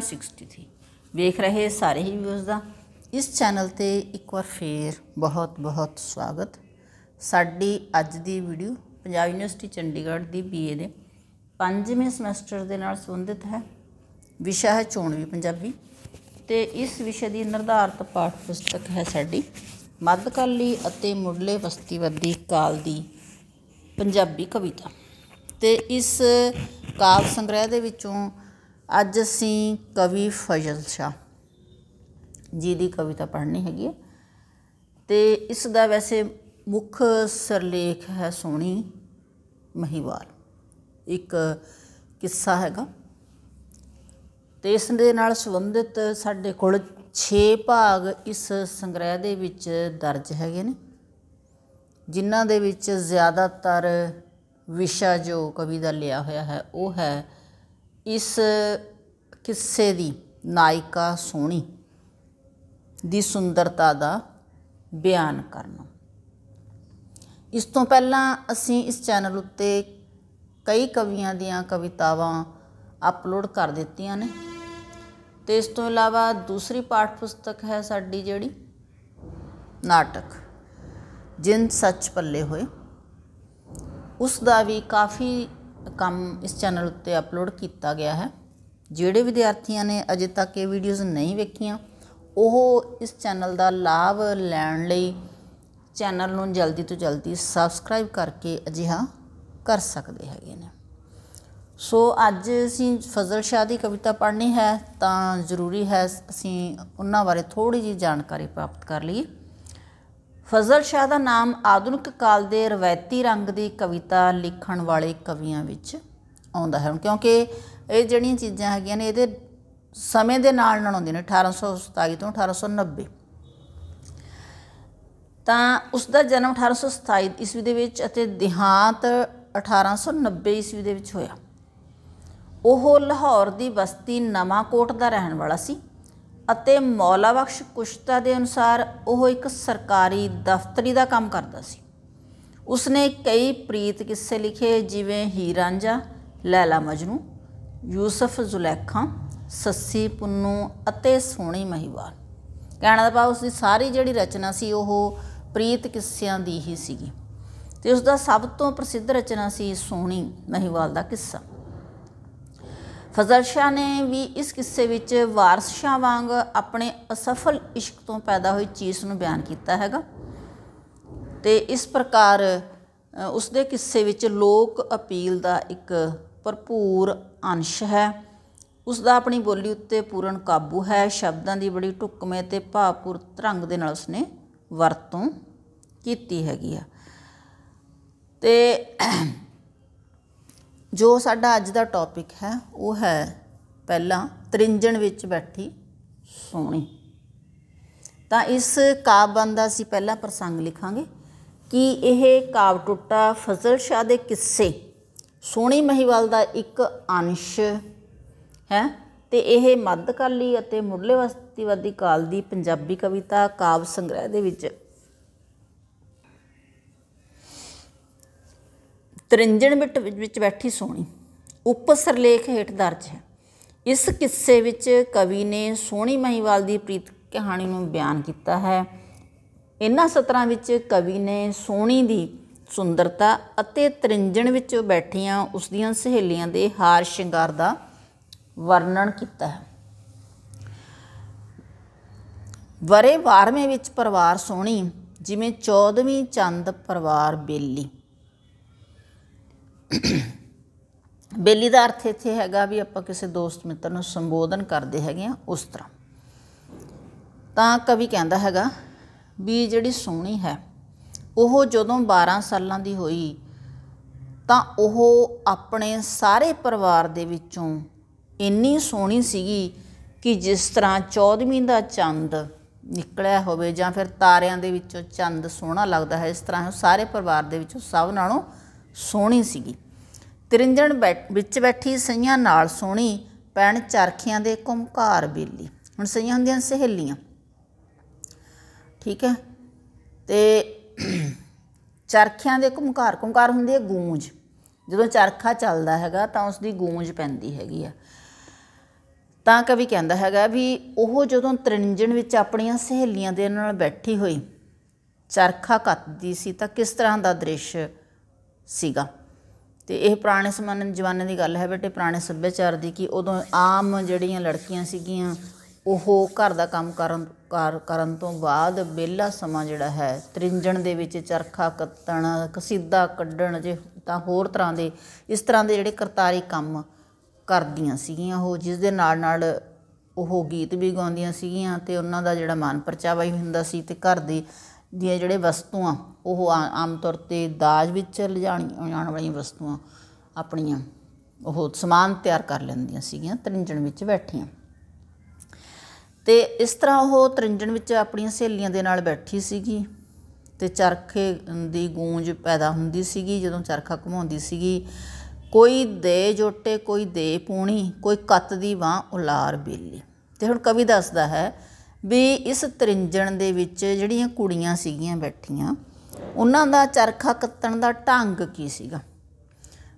ਸੀ ਵੇਖ ਰਹੇ ਸਾਰੇ ਹੀ ਵਿਊਜ਼ ਦਾ ਇਸ ਚੈਨਲ ਤੇ ਇੱਕ ਵਾਰ ਫੇਰ ਬਹੁਤ ਬਹੁਤ ਸਵਾਗਤ ਸਾਡੀ ਅੱਜ ਦੀ ਵੀਡੀਓ ਪੰਜਾਬ ਯੂਨੀਵਰਸਿਟੀ ਚੰਡੀਗੜ੍ਹ ਦੀ ਬੀਏ ਦੇ ਪੰਜਵੇਂ ਸਮੈਸਟਰ ਦੇ ਨਾਲ ਸੰਬੰਧਿਤ ਹੈ ਵਿਸ਼ਾ ਹੈ ਚੋਣਵੀ ਪੰਜਾਬੀ ਤੇ ਇਸ ਵਿਸ਼ੇ ਦੀ ਨਿਰਧਾਰਤ ਪਾਠ ਪੁਸਤਕ ਹੈ ਸਾਡੀ ਮੱਧਕਾਲੀ ਅਤੇ ਮੁੱਢਲੇ ਵਸਤੀਵਾਦੀ ਕਾਲ ਦੀ ਪੰਜਾਬੀ ਕਵਿਤਾ ਤੇ ਇਸ ਕਾਵ ਸੰਗ੍ਰਹਿ ਦੇ ਵਿੱਚੋਂ ਅੱਜ ਅਸੀਂ ਕਵੀ ਫਜ਼ਲ ਸ਼ਾ ਜੀ ਦੀ ਕਵਿਤਾ ਪੜ੍ਹਨੀ ਹੈਗੀ ਹੈ ਤੇ ਇਸ ਦਾ ਵੈਸੇ ਮੁੱਖ ਸਰਲੇਖ ਹੈ ਸੋਹਣੀ ਮਹੀਵਾਲ ਇੱਕ ਕਿੱਸਾ ਹੈਗਾ ਤੇ ਇਸ ਦੇ ਨਾਲ ਸੰਬੰਧਿਤ ਸਾਡੇ ਕੋਲ 6 ਭਾਗ ਇਸ ਸੰਗ੍ਰਹਿ ਦੇ ਵਿੱਚ ਦਰਜ ਹੈਗੇ ਨੇ ਜਿਨ੍ਹਾਂ ਦੇ ਵਿੱਚ ਜ਼ਿਆਦਾਤਰ ਵਿਸ਼ਾ ਜੋ ਕਵੀ ਦਾ ਲਿਆ ਹੋਇਆ ਹੈ ਉਹ ਹੈ ਇਸ ਕਿੱਸੇ ਦੀ ਨਾਇਕਾ ਸੋਹਣੀ ਦੀ ਸੁੰਦਰਤਾ ਦਾ ਬਿਆਨ ਕਰਨਾ ਇਸ ਤੋਂ ਪਹਿਲਾਂ ਅਸੀਂ ਇਸ ਚੈਨਲ ਉੱਤੇ ਕਈ ਕਵੀਆਂ ਦੀਆਂ ਕਵਿਤਾਵਾਂ ਅਪਲੋਡ ਕਰ ਦਿੱਤੀਆਂ ਨੇ ਤੇ ਇਸ ਤੋਂ ਇਲਾਵਾ ਦੂਸਰੀ ਪਾਠ ਪੁਸਤਕ ਹੈ ਸਾਡੀ ਜਿਹੜੀ ਨਾਟਕ ਜਿੰਨ ਸੱਚ ਪੱਲੇ ਹੋਏ ਉਸ ਦਾ ਵੀ ਕਾਫੀ ਕੰਮ ਇਸ ਚੈਨਲ ਉੱਤੇ ਅਪਲੋਡ ਕੀਤਾ ਗਿਆ ਹੈ ਜਿਹੜੇ ਵਿਦਿਆਰਥੀਆਂ ਨੇ ਅਜੇ ਤੱਕ ਇਹ ਵੀਡੀਓਜ਼ ਨਹੀਂ ਵੇਖੀਆਂ ਉਹ ਇਸ ਚੈਨਲ ਦਾ ਲਾਭ ਲੈਣ ਲਈ ਚੈਨਲ ਨੂੰ ਜਲਦੀ ਤੋਂ ਜਲਦੀ ਸਬਸਕ੍ਰਾਈਬ ਕਰਕੇ ਅਜਿਹਾ ਕਰ ਸਕਦੇ ਹੈਗੇ ਨੇ ਸੋ ਅੱਜ ਅਸੀਂ ਫਜ਼ਲ ਸ਼ਾਹ ਦੀ ਕਵਿਤਾ ਪੜ੍ਹਨੀ ਹੈ ਤਾਂ ਜ਼ਰੂਰੀ ਹੈ ਅਸੀਂ ਉਹਨਾਂ ਬਾਰੇ ਥੋੜੀ ਜੀ ਜਾਣਕਾਰੀ ਪ੍ਰਾਪਤ ਕਰ ਲਈਏ ਫਜ਼ਲ ਸ਼ਾਹ ਦਾ ਨਾਮ ਆਧੁਨਿਕ ਕਾਲ ਦੇ ਰਵਾਇਤੀ ਰੰਗ ਦੀ ਕਵਿਤਾ ਲਿਖਣ ਵਾਲੇ ਕਵੀਆਂ ਵਿੱਚ ਆਉਂਦਾ ਹੈ ਕਿਉਂਕਿ ਇਹ ਜਿਹੜੀਆਂ ਚੀਜ਼ਾਂ ਹੈਗੀਆਂ ਨੇ ਇਹਦੇ ਸਮੇਂ ਦੇ ਨਾਲ ਨਾਲ ਆਉਂਦੀਆਂ ਨੇ 1827 ਤੋਂ 1890 ਤਾਂ ਉਸ ਦਾ ਜਨਮ 1827 ਈਸਵੀ ਦੇ ਵਿੱਚ ਅਤੇ ਦਿਹਾਂਤ 1890 ਈਸਵੀ ਦੇ ਵਿੱਚ ਹੋਇਆ ਉਹ ਲਾਹੌਰ ਦੀ ਬਸਤੀ ਨਵਾਂਕੋਟ ਦਾ ਰਹਿਣ ਵਾਲਾ ਸੀ ਅਤੇ ਮੌਲਾ ਬਖਸ਼ ਕੁਸ਼ਤਾ ਦੇ ਅਨੁਸਾਰ ਉਹ ਇੱਕ ਸਰਕਾਰੀ ਦਫ਼ਤਰੀ ਦਾ ਕੰਮ ਕਰਦਾ ਸੀ ਉਸਨੇ ਕਈ ਪ੍ਰੀਤ ਕਿੱਸੇ ਲਿਖੇ ਜਿਵੇਂ ਹੀਰਾਂਜਾ ਲੈਲਾ ਮਜਨੂ ਯੂਸਫ ਜ਼ੁਲੈਖਾ ਸੱਸੀ ਪੁੰਨੂ ਅਤੇ ਸੋਹਣੀ ਮਹੀਵਾਲ ਕਹਿਣ ਦਾ ਭਾਵ ਉਸ ਦੀ ਸਾਰੀ ਜਿਹੜੀ ਰਚਨਾ ਸੀ ਉਹ ਪ੍ਰੀਤ ਕਿੱਸਿਆਂ ਦੀ ਹੀ ਸੀਗੀ ਤੇ ਉਸ ਦਾ ਸਭ ਤੋਂ ਪ੍ਰਸਿੱਧ ਰਚਨਾ ਸੀ ਸੋਹਣੀ ਮਹੀਵਾਲ ਦਾ ਕਿੱਸਾ ਫਜ਼ਲ ਸ਼ਾ ਨੇ ਵੀ ਇਸ ਕਿੱਸੇ ਵਿੱਚ ਵਾਰਿਸ ਸ਼ਾ ਵਾਂਗ ਆਪਣੇ ਅਸਫਲ ਇਸ਼ਕ ਤੋਂ ਪੈਦਾ ਹੋਈ ਚੀਜ਼ ਨੂੰ ਬਿਆਨ ਕੀਤਾ ਹੈਗਾ ਤੇ ਇਸ ਪ੍ਰਕਾਰ ਉਸ ਦੇ ਕਿੱਸੇ ਵਿੱਚ ਲੋਕ ਅਪੀਲ ਦਾ ਇੱਕ ਭਰਪੂਰ ਅੰਸ਼ ਹੈ ਉਸ ਦਾ ਆਪਣੀ ਬੋਲੀ ਉੱਤੇ ਪੂਰਨ ਕਾਬੂ ਹੈ ਸ਼ਬਦਾਂ ਦੀ ਬੜੀ ਟੁਕਮੇ ਤੇ ਭਾਪੂਰ ਤਰੰਗ ਦੇ ਨਾਲ ਉਸਨੇ ਵਰਤੋਂ ਕੀਤੀ ਹੈਗੀ ਆ ਤੇ ਜੋ ਸਾਡਾ ਅੱਜ ਦਾ ਟੌਪਿਕ ਹੈ ਉਹ ਹੈ ਪਹਿਲਾਂ ਤ੍ਰਿੰਜਣ ਵਿੱਚ ਬੈਠੀ ਸੋਹਣੀ ਤਾਂ ਇਸ ਕਾਵਨ ਦਾ ਸੀ ਪਹਿਲਾ ਪ੍ਰਸੰਗ ਲਿਖਾਂਗੇ ਕਿ ਇਹ ਕਾਵ ਟੁੱਟਾ ਫਜ਼ਲ ਸ਼ਾਹ ਦੇ ਕਿੱਸੇ ਸੋਹਣੀ ਮਹੀਵਾਲ ਦਾ ਇੱਕ ਅੰਸ਼ ਹੈ ਤੇ ਇਹ ਮੱਧਕਾਲੀ ਅਤੇ ਮੁੱਢਲੇ ਵਸਤੀਵਾਦੀ ਕਾਲ ਦੀ ਪੰਜਾਬੀ ਕਵਿਤਾ ਕਾਵ ਸੰਗ੍ਰਹਿ ਦੇ ਵਿੱਚ ਤਰਿੰਜਣ ਮਿੱਟ ਵਿੱਚ ਬੈਠੀ ਸੋਹਣੀ ਉਪ ਸਰਲੇਖ ਹੇਠ ਦਰਜ ਹੈ ਇਸ ਕਿੱਸੇ ਵਿੱਚ ਕਵੀ ਨੇ ਸੋਹਣੀ ਮਹੀਵਾਲ ਦੀ ਪ੍ਰੀਤ ਕਹਾਣੀ ਨੂੰ ਬਿਆਨ ਕੀਤਾ ਹੈ ਇਹਨਾਂ ਸਤਰਾਂ ਵਿੱਚ ਕਵੀ ਨੇ ਸੋਹਣੀ ਦੀ ਸੁੰਦਰਤਾ ਅਤੇ ਤ੍ਰਿੰਜਣ ਵਿੱਚ ਬੈਠੀਆਂ ਉਸ ਦੀਆਂ ਸਹੇਲੀਆਂ ਦੇ ਹਾਰ ਸ਼ਿੰਗਾਰ ਦਾ ਵਰਣਨ ਕੀਤਾ ਹੈ ਵਰੇ 12ਵੇਂ ਵਿੱਚ ਪਰਿਵਾਰ ਸੋਹਣੀ ਜਿਵੇਂ 14ਵੀਂ ਚੰਦ ਪਰਿਵਾਰ ਬੇਲੀ ਬੇਲੀ ਦਾ ਅਰਥ ਇੱਥੇ ਹੈਗਾ ਵੀ ਆਪਾਂ ਕਿਸੇ ਦੋਸਤ ਮਿੱਤਰ ਨੂੰ ਸੰਬੋਧਨ ਕਰਦੇ ਹੈਗੇ ਆ ਉਸ ਤਰ੍ਹਾਂ ਤਾਂ ਕਵੀ ਕਹਿੰਦਾ ਹੈਗਾ ਵੀ ਜਿਹੜੀ ਸੋਹਣੀ ਹੈ ਉਹ ਜਦੋਂ 12 ਸਾਲਾਂ ਦੀ ਹੋਈ ਤਾਂ ਉਹ ਆਪਣੇ ਸਾਰੇ ਪਰਿਵਾਰ ਦੇ ਵਿੱਚੋਂ ਇੰਨੀ ਸੋਹਣੀ ਸੀਗੀ ਕਿ ਜਿਸ ਤਰ੍ਹਾਂ 14ਵੀਂ ਦਾ ਚੰਦ ਨਿਕਲਿਆ ਹੋਵੇ ਜਾਂ ਫਿਰ ਤਾਰਿਆਂ ਦੇ ਵਿੱਚੋਂ ਚੰਦ ਸੋਹਣਾ ਲੱਗਦਾ ਹੈ ਇਸ ਤਰ੍ਹਾਂ ਸਾਰੇ ਪਰਿਵਾਰ ਦੇ ਵਿੱਚੋਂ ਸਭ ਨਾਲੋਂ ਸੋਹਣੀ ਸੀਗੀ ਤ੍ਰਿੰਜਣ ਵਿੱਚ ਬੈਠੀ ਸਈਆਂ ਨਾਲ ਸੋਹਣੀ ਪੈਣ ਚਰਖੀਆਂ ਦੇ ਕੁੰਕਾਰ ਬੇਲੀ ਹੁਣ ਸਈਆਂ ਹੁੰਦੀਆਂ ਸਹੇਲੀਆਂ ਠੀਕ ਹੈ ਤੇ ਚਰਖਿਆਂ ਦੇ ਕੁੰਕਾਰ ਕੁੰਕਾਰ ਹੁੰਦੀ ਹੈ ਗੂੰਜ ਜਦੋਂ ਚਰਖਾ ਚੱਲਦਾ ਹੈਗਾ ਤਾਂ ਉਸ ਦੀ ਗੂੰਜ ਪੈਂਦੀ ਹੈਗੀ ਆ ਤਾਂ ਕਵੀ ਕਹਿੰਦਾ ਹੈਗਾ ਵੀ ਉਹ ਜਦੋਂ ਤ੍ਰਿੰਜਣ ਵਿੱਚ ਆਪਣੀਆਂ ਸਹੇਲੀਆਂ ਦੇ ਨਾਲ ਬੈਠੀ ਹੋਈ ਚਰਖਾ ਕੱਤਦੀ ਸੀ ਤਾਂ ਕਿਸ ਤਰ੍ਹਾਂ ਦਾ ਦ੍ਰਿਸ਼ ਸੀਗਾ ਤੇ ਇਹ ਪੁਰਾਣੇ ਸਮਾਨਨ ਜਵਾਨਾਂ ਦੀ ਗੱਲ ਹੈ ਬੇਟੇ ਪੁਰਾਣੇ ਸੱਭਿਆਚਾਰ ਦੀ ਕਿ ਉਦੋਂ ਆਮ ਜਿਹੜੀਆਂ ਲੜਕੀਆਂ ਸੀਗੀਆਂ ਉਹ ਘਰ ਦਾ ਕੰਮ ਕਰਨ ਕਰਨ ਤੋਂ ਬਾਅਦ ਬੇਲਾ ਸਮਾਂ ਜਿਹੜਾ ਹੈ ਤ੍ਰਿੰਜਣ ਦੇ ਵਿੱਚ ਚਰਖਾ ਕੱਤਣ ਕਸੀਦਾ ਕੱਢਣ ਜੇ ਤਾਂ ਹੋਰ ਤਰ੍ਹਾਂ ਦੇ ਇਸ ਤਰ੍ਹਾਂ ਦੇ ਜਿਹੜੇ ਕਰਤਾਰੀ ਕੰਮ ਕਰਦੀਆਂ ਸੀਗੀਆਂ ਉਹ ਜਿਸ ਦੇ ਨਾਲ ਨਾਲ ਉਹ ਗੀਤ ਵੀ ਗਾਉਂਦੀਆਂ ਸੀਗੀਆਂ ਤੇ ਉਹਨਾਂ ਦਾ ਜਿਹੜਾ ਮਾਨ ਪਰਚਾਵਾ ਹੀ ਹੁੰਦਾ ਸੀ ਤੇ ਘਰ ਦੇ ਦੀਆਂ ਜਿਹੜੇ ਵਸਤੂਆਂ ਉਹ ਆਮ ਤੌਰ ਤੇ ਦਾਜ ਵਿੱਚ ਲਿਜਾਣ ਆਉਣ ਵਾਲੀਆਂ ਵਸਤੂਆਂ ਆਪਣੀਆਂ ਉਹ ਸਮਾਨ ਤਿਆਰ ਕਰ ਲੈਂਦੀਆਂ ਸੀਗੀਆਂ ਤਰਿੰਜਣ ਵਿੱਚ ਬੈਠੀਆਂ ਤੇ ਇਸ ਤਰ੍ਹਾਂ ਉਹ ਤਰਿੰਜਣ ਵਿੱਚ ਆਪਣੀਆਂ ਸਹੇਲੀਆਂ ਦੇ ਨਾਲ ਬੈਠੀ ਸੀਗੀ ਤੇ ਚਰਖੇ ਦੀ ਗੂੰਜ ਪੈਦਾ ਹੁੰਦੀ ਸੀਗੀ ਜਦੋਂ ਚਰਖਾ ਘੁਮਾਉਂਦੀ ਸੀਗੀ ਕੋਈ ਦੇ ਜੋਟੇ ਕੋਈ ਦੇ ਪੂਣੀ ਕੋਈ ਕੱਤ ਦੀ ਬਾਹ ਉਲਾਰ ਬੇਲੀ ਤੇ ਹੁਣ ਕਵੀ ਦੱਸਦਾ ਹੈ ਵੀ ਇਸ ਤਰਿੰਜਣ ਦੇ ਵਿੱਚ ਜਿਹੜੀਆਂ ਕੁੜੀਆਂ ਸੀਗੀਆਂ ਬੈਠੀਆਂ ਉਹਨਾਂ ਦਾ ਚਰਖਾ ਕੱਤਣ ਦਾ ਢੰਗ ਕੀ ਸੀਗਾ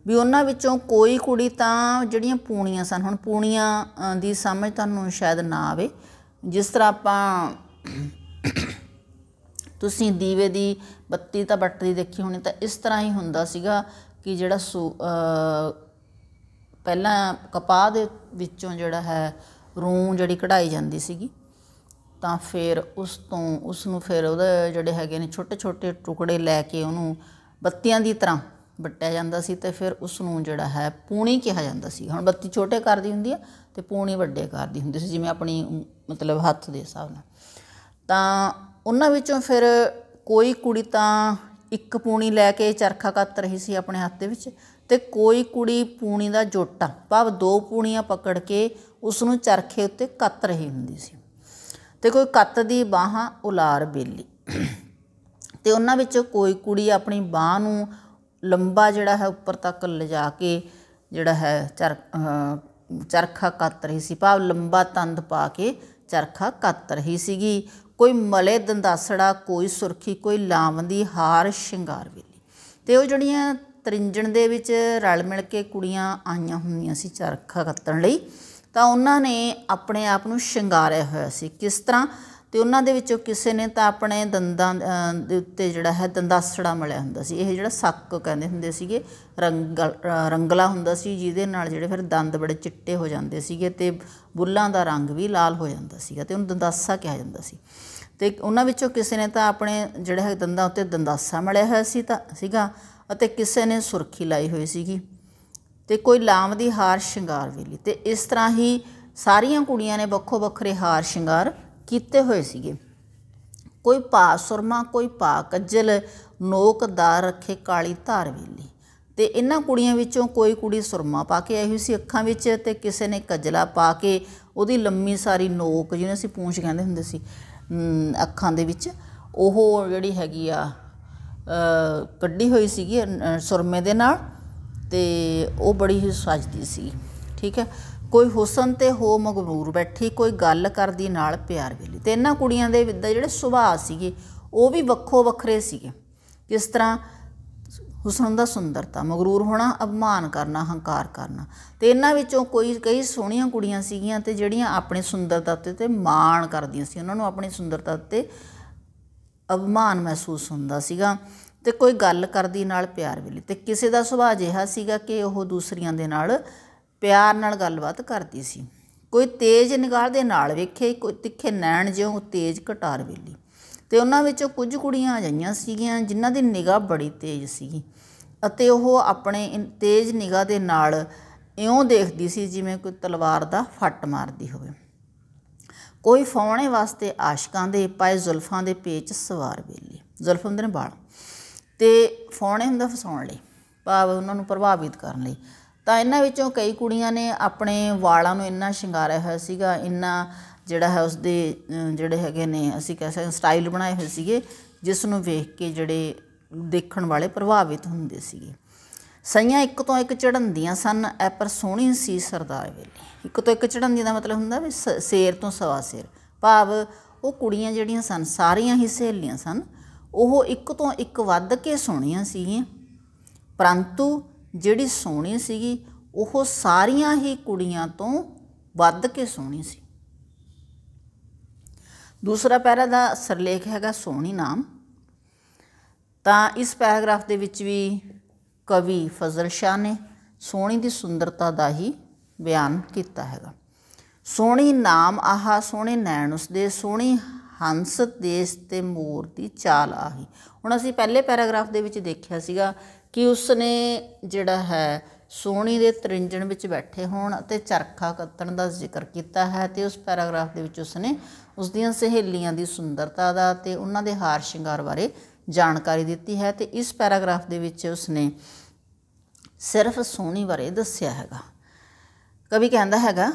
ਵੀ ਉਹਨਾਂ ਵਿੱਚੋਂ ਕੋਈ ਕੁੜੀ ਤਾਂ ਜਿਹੜੀਆਂ ਪੂਣੀਆਂ ਸਨ ਹੁਣ ਪੂਣੀਆਂ ਦੀ ਸਮਝ ਤੁਹਾਨੂੰ ਸ਼ਾਇਦ ਨਾ ਆਵੇ ਜਿਸ ਤਰ੍ਹਾਂ ਆਪਾਂ ਤੁਸੀਂ ਦੀਵੇ ਦੀ ਬੱਤੀ ਤਾਂ ਬੱਟਰੀ ਦੇਖੀ ਹੋਣੀ ਤਾਂ ਇਸ ਤਰ੍ਹਾਂ ਹੀ ਹੁੰਦਾ ਸੀਗਾ ਕਿ ਜਿਹੜਾ ਪਹਿਲਾਂ ਕਪਾਹ ਦੇ ਵਿੱਚੋਂ ਜਿਹੜਾ ਹੈ ਰੂੰ ਜਿਹੜੀ ਕਢਾਈ ਜਾਂਦੀ ਸੀਗੀ ਤਾਂ ਫਿਰ ਉਸ ਤੋਂ ਉਸ ਨੂੰ ਫਿਰ ਉਹਦੇ ਜਿਹੜੇ ਹੈਗੇ ਨੇ ਛੋਟੇ ਛੋਟੇ ਟੁਕੜੇ ਲੈ ਕੇ ਉਹਨੂੰ ਬੱਤੀਆਂ ਦੀ ਤਰ੍ਹਾਂ ਵੱਟਿਆ ਜਾਂਦਾ ਸੀ ਤੇ ਫਿਰ ਉਸ ਨੂੰ ਜਿਹੜਾ ਹੈ ਪੂਣੀ ਕਿਹਾ ਜਾਂਦਾ ਸੀ ਹੁਣ ਬੱਤੀ ਛੋਟੇ ਕਰਦੀ ਦੀ ਹੁੰਦੀ ਹੈ ਤੇ ਪੂਣੀ ਵੱਡੇ ਕਰਦੀ ਦੀ ਹੁੰਦੀ ਸੀ ਜਿਵੇਂ ਆਪਣੀ ਮਤਲਬ ਹੱਥ ਦੇ ਹਿਸਾਬ ਨਾਲ ਤਾਂ ਉਹਨਾਂ ਵਿੱਚੋਂ ਫਿਰ ਕੋਈ ਕੁੜੀ ਤਾਂ ਇੱਕ ਪੂਣੀ ਲੈ ਕੇ ਚਰਖਾ ਕੱਤ ਰਹੀ ਸੀ ਆਪਣੇ ਹੱਥ ਦੇ ਵਿੱਚ ਤੇ ਕੋਈ ਕੁੜੀ ਪੂਣੀ ਦਾ ਜੋਟਾ ਭਾਵ ਦੋ ਪੂਣੀਆਂ ਪਕੜ ਕੇ ਉਸ ਨੂੰ ਚਰਖੇ ਉੱਤੇ ਕੱਤ ਰਹੀ ਹੁੰਦੀ ਸੀ ਤੇ ਕੋਈ ਕੱਤ ਦੀ ਬਾਹਾਂ ਉਲਾਰ ਬੇਲੀ ਤੇ ਉਹਨਾਂ ਵਿੱਚ ਕੋਈ ਕੁੜੀ ਆਪਣੀ ਬਾਹ ਨੂੰ ਲੰਬਾ ਜਿਹੜਾ ਹੈ ਉੱਪਰ ਤੱਕ ਲਿਜਾ ਕੇ ਜਿਹੜਾ ਹੈ ਚਰ ਚਰਖਾ ਕੱਤ ਰਹੀ ਸੀ ਭਾਵ ਲੰਬਾ ਤੰਦ ਪਾ ਕੇ ਚਰਖਾ ਕੱਤ ਰਹੀ ਸੀਗੀ ਕੋਈ ਮਲੇ ਦੰਦਾਸੜਾ ਕੋਈ ਸੁਰਖੀ ਕੋਈ ਲਾਵੰਦੀ ਹਾਰ ਸ਼ਿੰਗਾਰ ਵੇਲੀ ਤੇ ਉਹ ਜਿਹੜੀਆਂ ਤਰਿੰਜਣ ਦੇ ਵਿੱਚ ਰਲ ਮਿਲ ਕੇ ਕੁੜੀਆਂ ਆਈਆਂ ਹੁੰਦੀਆਂ ਸੀ ਚਰਖਾ ਕੱਤਣ ਲਈ ਤਾਂ ਉਹਨਾਂ ਨੇ ਆਪਣੇ ਆਪ ਨੂੰ ਸ਼ਿੰਗਾਰਿਆ ਹੋਇਆ ਸੀ ਕਿਸ ਤਰ੍ਹਾਂ ਤੇ ਉਹਨਾਂ ਦੇ ਵਿੱਚੋਂ ਕਿਸੇ ਨੇ ਤਾਂ ਆਪਣੇ ਦੰਦਾਂ ਦੇ ਉੱਤੇ ਜਿਹੜਾ ਹੈ ਦੰਦਾਸੜਾ ਮਲਿਆ ਹੁੰਦਾ ਸੀ ਇਹ ਜਿਹੜਾ ਸੱਕ ਕਹਿੰਦੇ ਹੁੰਦੇ ਸੀਗੇ ਰੰਗਲਾ ਹੁੰਦਾ ਸੀ ਜਿਹਦੇ ਨਾਲ ਜਿਹੜੇ ਫਿਰ ਦੰਦ ਬੜੇ ਚਿੱਟੇ ਹੋ ਜਾਂਦੇ ਸੀਗੇ ਤੇ ਬੁੱਲਾਂ ਦਾ ਰੰਗ ਵੀ ਲਾਲ ਹੋ ਜਾਂਦਾ ਸੀਗਾ ਤੇ ਉਹਨੂੰ ਦੰਦਾਸਾ ਕਿਹਾ ਜਾਂਦਾ ਸੀ ਤੇ ਉਹਨਾਂ ਵਿੱਚੋਂ ਕਿਸੇ ਨੇ ਤਾਂ ਆਪਣੇ ਜਿਹੜੇ ਹੈ ਦੰਦਾਂ ਉੱਤੇ ਦੰਦਾਸਾ ਮਲਿਆ ਹੋਇਆ ਸੀ ਤਾਂ ਸੀਗਾ ਅਤੇ ਕਿਸੇ ਨੇ ਸੁਰਖੀ ਲਾਈ ਹੋਈ ਸੀਗੀ ਤੇ ਕੋਈ ਲਾਮ ਦੀ ਹਾਰ ਸ਼ਿੰਗਾਰ ਵੇਲੀ ਤੇ ਇਸ ਤਰ੍ਹਾਂ ਹੀ ਸਾਰੀਆਂ ਕੁੜੀਆਂ ਨੇ ਵੱਖੋ ਵੱਖਰੇ ਹਾਰ ਸ਼ਿੰਗਾਰ ਕੀਤੇ ਹੋਏ ਸੀਗੇ ਕੋਈ ਪਾ ਸੁਰਮਾ ਕੋਈ ਪਾ ਕੱਜਲ ਨੋਕਦਾਰ ਰੱਖੇ ਕਾਲੀ ਧਾਰ ਵੇਲੀ ਤੇ ਇਹਨਾਂ ਕੁੜੀਆਂ ਵਿੱਚੋਂ ਕੋਈ ਕੁੜੀ ਸੁਰਮਾ ਪਾ ਕੇ ਆਈ ਹੋਈ ਸੀ ਅੱਖਾਂ ਵਿੱਚ ਤੇ ਕਿਸੇ ਨੇ ਕੱਜਲਾ ਪਾ ਕੇ ਉਹਦੀ ਲੰਮੀ ਸਾਰੀ ਨੋਕ ਜਿਹਨੂੰ ਅਸੀਂ ਪੂੰਛ ਕਹਿੰਦੇ ਹੁੰਦੇ ਸੀ ਅੱਖਾਂ ਦੇ ਵਿੱਚ ਉਹ ਜਿਹੜੀ ਹੈਗੀ ਆ ਕੱਢੀ ਹੋਈ ਸੀਗੀ ਸੁਰਮੇ ਦੇ ਨਾਲ ਤੇ ਉਹ ਬੜੀ ਹੀ ਸਜਦੀ ਸੀ ਠੀਕ ਹੈ ਕੋਈ ਹੁਸਨ ਤੇ ਹੋ ਮਗਰੂਰ ਬੈਠੀ ਕੋਈ ਗੱਲ ਕਰਦੀ ਨਾਲ ਪਿਆਰ ਵੇਲੀ ਤੇ ਇਹਨਾਂ ਕੁੜੀਆਂ ਦੇ ਜਿਹੜੇ ਸੁਭਾਅ ਸੀਗੇ ਉਹ ਵੀ ਵੱਖੋ ਵੱਖਰੇ ਸੀਗੇ ਜਿਸ ਤਰ੍ਹਾਂ ਹੁਸਨ ਦਾ ਸੁੰਦਰਤਾ ਮਗਰੂਰ ਹੋਣਾ ਅਪਮਾਨ ਕਰਨਾ ਹੰਕਾਰ ਕਰਨਾ ਤੇ ਇਹਨਾਂ ਵਿੱਚੋਂ ਕੋਈ ਕਈ ਸੋਹਣੀਆਂ ਕੁੜੀਆਂ ਸੀਗੀਆਂ ਤੇ ਜਿਹੜੀਆਂ ਆਪਣੀ ਸੁੰਦਰਤਾ ਤੇ ਤੇ ਮਾਣ ਕਰਦੀਆਂ ਸੀ ਉਹਨਾਂ ਨੂੰ ਆਪਣੀ ਸੁੰਦਰਤਾ ਤੇ ਅਪਮਾਨ ਮਹਿਸੂਸ ਹੁੰਦਾ ਸੀਗਾ ਤੇ ਕੋਈ ਗੱਲ ਕਰਦੀ ਨਾਲ ਪਿਆਰ ਵੇਲੇ ਤੇ ਕਿਸੇ ਦਾ ਸੁਭਾਅ ਜਿਹਾ ਸੀਗਾ ਕਿ ਉਹ ਦੂਸਰੀਆਂ ਦੇ ਨਾਲ ਪਿਆਰ ਨਾਲ ਗੱਲਬਾਤ ਕਰਦੀ ਸੀ ਕੋਈ ਤੇਜ਼ ਨਿਗਾਹ ਦੇ ਨਾਲ ਵੇਖੇ ਕੋਈ ਤਿੱਖੇ ਨੈਣ ਜਿਉਂ ਤੇਜ਼ ਘਟਾਰ ਵੇਲੀ ਤੇ ਉਹਨਾਂ ਵਿੱਚੋਂ ਕੁਝ ਕੁੜੀਆਂ ਆ ਜਾਈਆਂ ਸੀਗੀਆਂ ਜਿਨ੍ਹਾਂ ਦੀ ਨਿਗਾਹ ਬੜੀ ਤੇਜ਼ ਸੀਗੀ ਅਤੇ ਉਹ ਆਪਣੇ ਤੇਜ਼ ਨਿਗਾਹ ਦੇ ਨਾਲ ਇਉਂ ਦੇਖਦੀ ਸੀ ਜਿਵੇਂ ਕੋਈ ਤਲਵਾਰ ਦਾ ਫੱਟ ਮਾਰਦੀ ਹੋਵੇ ਕੋਈ ਫੌਣੇ ਵਾਸਤੇ ਆਸ਼ਕਾਂ ਦੇ ਪਾਏ ਜ਼ੁਲਫਾਂ ਦੇ ਪੇਚ ਸਵਾਰ ਵੇਲੀ ਜ਼ੁਲਫਾਂ ਦੇ ਨਾਲ ਤੇ ਫੋਣੇ ਹੁੰਦਾ ਫਸਾਉਣ ਲਈ ਭਾਵ ਉਹਨਾਂ ਨੂੰ ਪ੍ਰਭਾਵਿਤ ਕਰਨ ਲਈ ਤਾਂ ਇਹਨਾਂ ਵਿੱਚੋਂ ਕਈ ਕੁੜੀਆਂ ਨੇ ਆਪਣੇ ਵਾਲਾਂ ਨੂੰ ਇੰਨਾ ਸ਼ਿੰਗਾਰਿਆ ਹੋਇਆ ਸੀਗਾ ਇੰਨਾ ਜਿਹੜਾ ਹੈ ਉਸਦੇ ਜਿਹੜੇ ਹੈਗੇ ਨੇ ਅਸੀਂ ਕਹਿ ਸਕਦੇ ਸਟਾਈਲ ਬਣਾਏ ਹੋਏ ਸੀਗੇ ਜਿਸ ਨੂੰ ਵੇਖ ਕੇ ਜਿਹੜੇ ਦੇਖਣ ਵਾਲੇ ਪ੍ਰਭਾਵਿਤ ਹੁੰਦੇ ਸੀਗੇ ਸਈਆਂ ਇੱਕ ਤੋਂ ਇੱਕ ਚੜੰਦੀਆਂ ਸਨ ਐ ਪਰ ਸੋਹਣੀ ਸੀ ਸਰਦਾਰ ਵੇਲੇ ਇੱਕ ਤੋਂ ਇੱਕ ਚੜੰਦੀ ਦਾ ਮਤਲਬ ਹੁੰਦਾ ਵੀ ਸੇਰ ਤੋਂ ਸਵਾ ਸੇਰ ਭਾਵ ਉਹ ਕੁੜੀਆਂ ਜਿਹੜੀਆਂ ਸਨ ਸਾਰੀਆਂ ਹੀ ਸਹੇਲੀਆਂ ਸਨ ਉਹ ਇੱਕ ਤੋਂ ਇੱਕ ਵੱਧ ਕੇ ਸੋਹਣੀਆਂ ਸੀਗੀਆਂ ਪਰੰਤੂ ਜਿਹੜੀ ਸੋਹਣੀ ਸੀਗੀ ਉਹ ਸਾਰੀਆਂ ਹੀ ਕੁੜੀਆਂ ਤੋਂ ਵੱਧ ਕੇ ਸੋਹਣੀ ਸੀ ਦੂਸਰਾ ਪੈਰਾ ਦਾ ਸਰਲੇਖ ਹੈਗਾ ਸੋਹਣੀ ਨਾਮ ਤਾਂ ਇਸ ਪੈਰਾਗ੍ਰਾਫ ਦੇ ਵਿੱਚ ਵੀ ਕਵੀ ਫਜ਼ਲ ਸ਼ਾਹ ਨੇ ਸੋਹਣੀ ਦੀ ਸੁੰਦਰਤਾ ਦਾ ਹੀ ਬਿਆਨ ਕੀਤਾ ਹੈਗਾ ਸੋਹਣੀ ਨਾਮ ਆਹਾ ਸੋਹਣੇ ਨੈਣ ਉਸਦੇ ਸੋਹਣੀ ਹੰਸ ਦੇਸ ਤੇ ਮੋਰ ਦੀ ਚਾਲ ਆਹੀ ਹੁਣ ਅਸੀਂ ਪਹਿਲੇ ਪੈਰਾਗ੍ਰਾਫ ਦੇ ਵਿੱਚ ਦੇਖਿਆ ਸੀਗਾ ਕਿ ਉਸ ਨੇ ਜਿਹੜਾ ਹੈ ਸੋਹਣੀ ਦੇ ਤ੍ਰਿੰਜਣ ਵਿੱਚ ਬੈਠੇ ਹੋਣ ਅਤੇ ਚਰਖਾ ਕੱਤਣ ਦਾ ਜ਼ਿਕਰ ਕੀਤਾ ਹੈ ਤੇ ਉਸ ਪੈਰਾਗ੍ਰਾਫ ਦੇ ਵਿੱਚ ਉਸ ਨੇ ਉਸ ਦੀਆਂ ਸਹੇਲੀਆਂ ਦੀ ਸੁੰਦਰਤਾ ਦਾ ਤੇ ਉਹਨਾਂ ਦੇ ਹਾਰ ਸ਼ਿੰਗਾਰ ਬਾਰੇ ਜਾਣਕਾਰੀ ਦਿੱਤੀ ਹੈ ਤੇ ਇਸ ਪੈਰਾਗ੍ਰਾਫ ਦੇ ਵਿੱਚ ਉਸ ਨੇ ਸਿਰਫ ਸੋਹਣੀ ਬਾਰੇ ਦੱਸਿਆ ਹੈਗਾ ਕਵੀ ਕਹਿੰਦਾ ਹੈਗਾ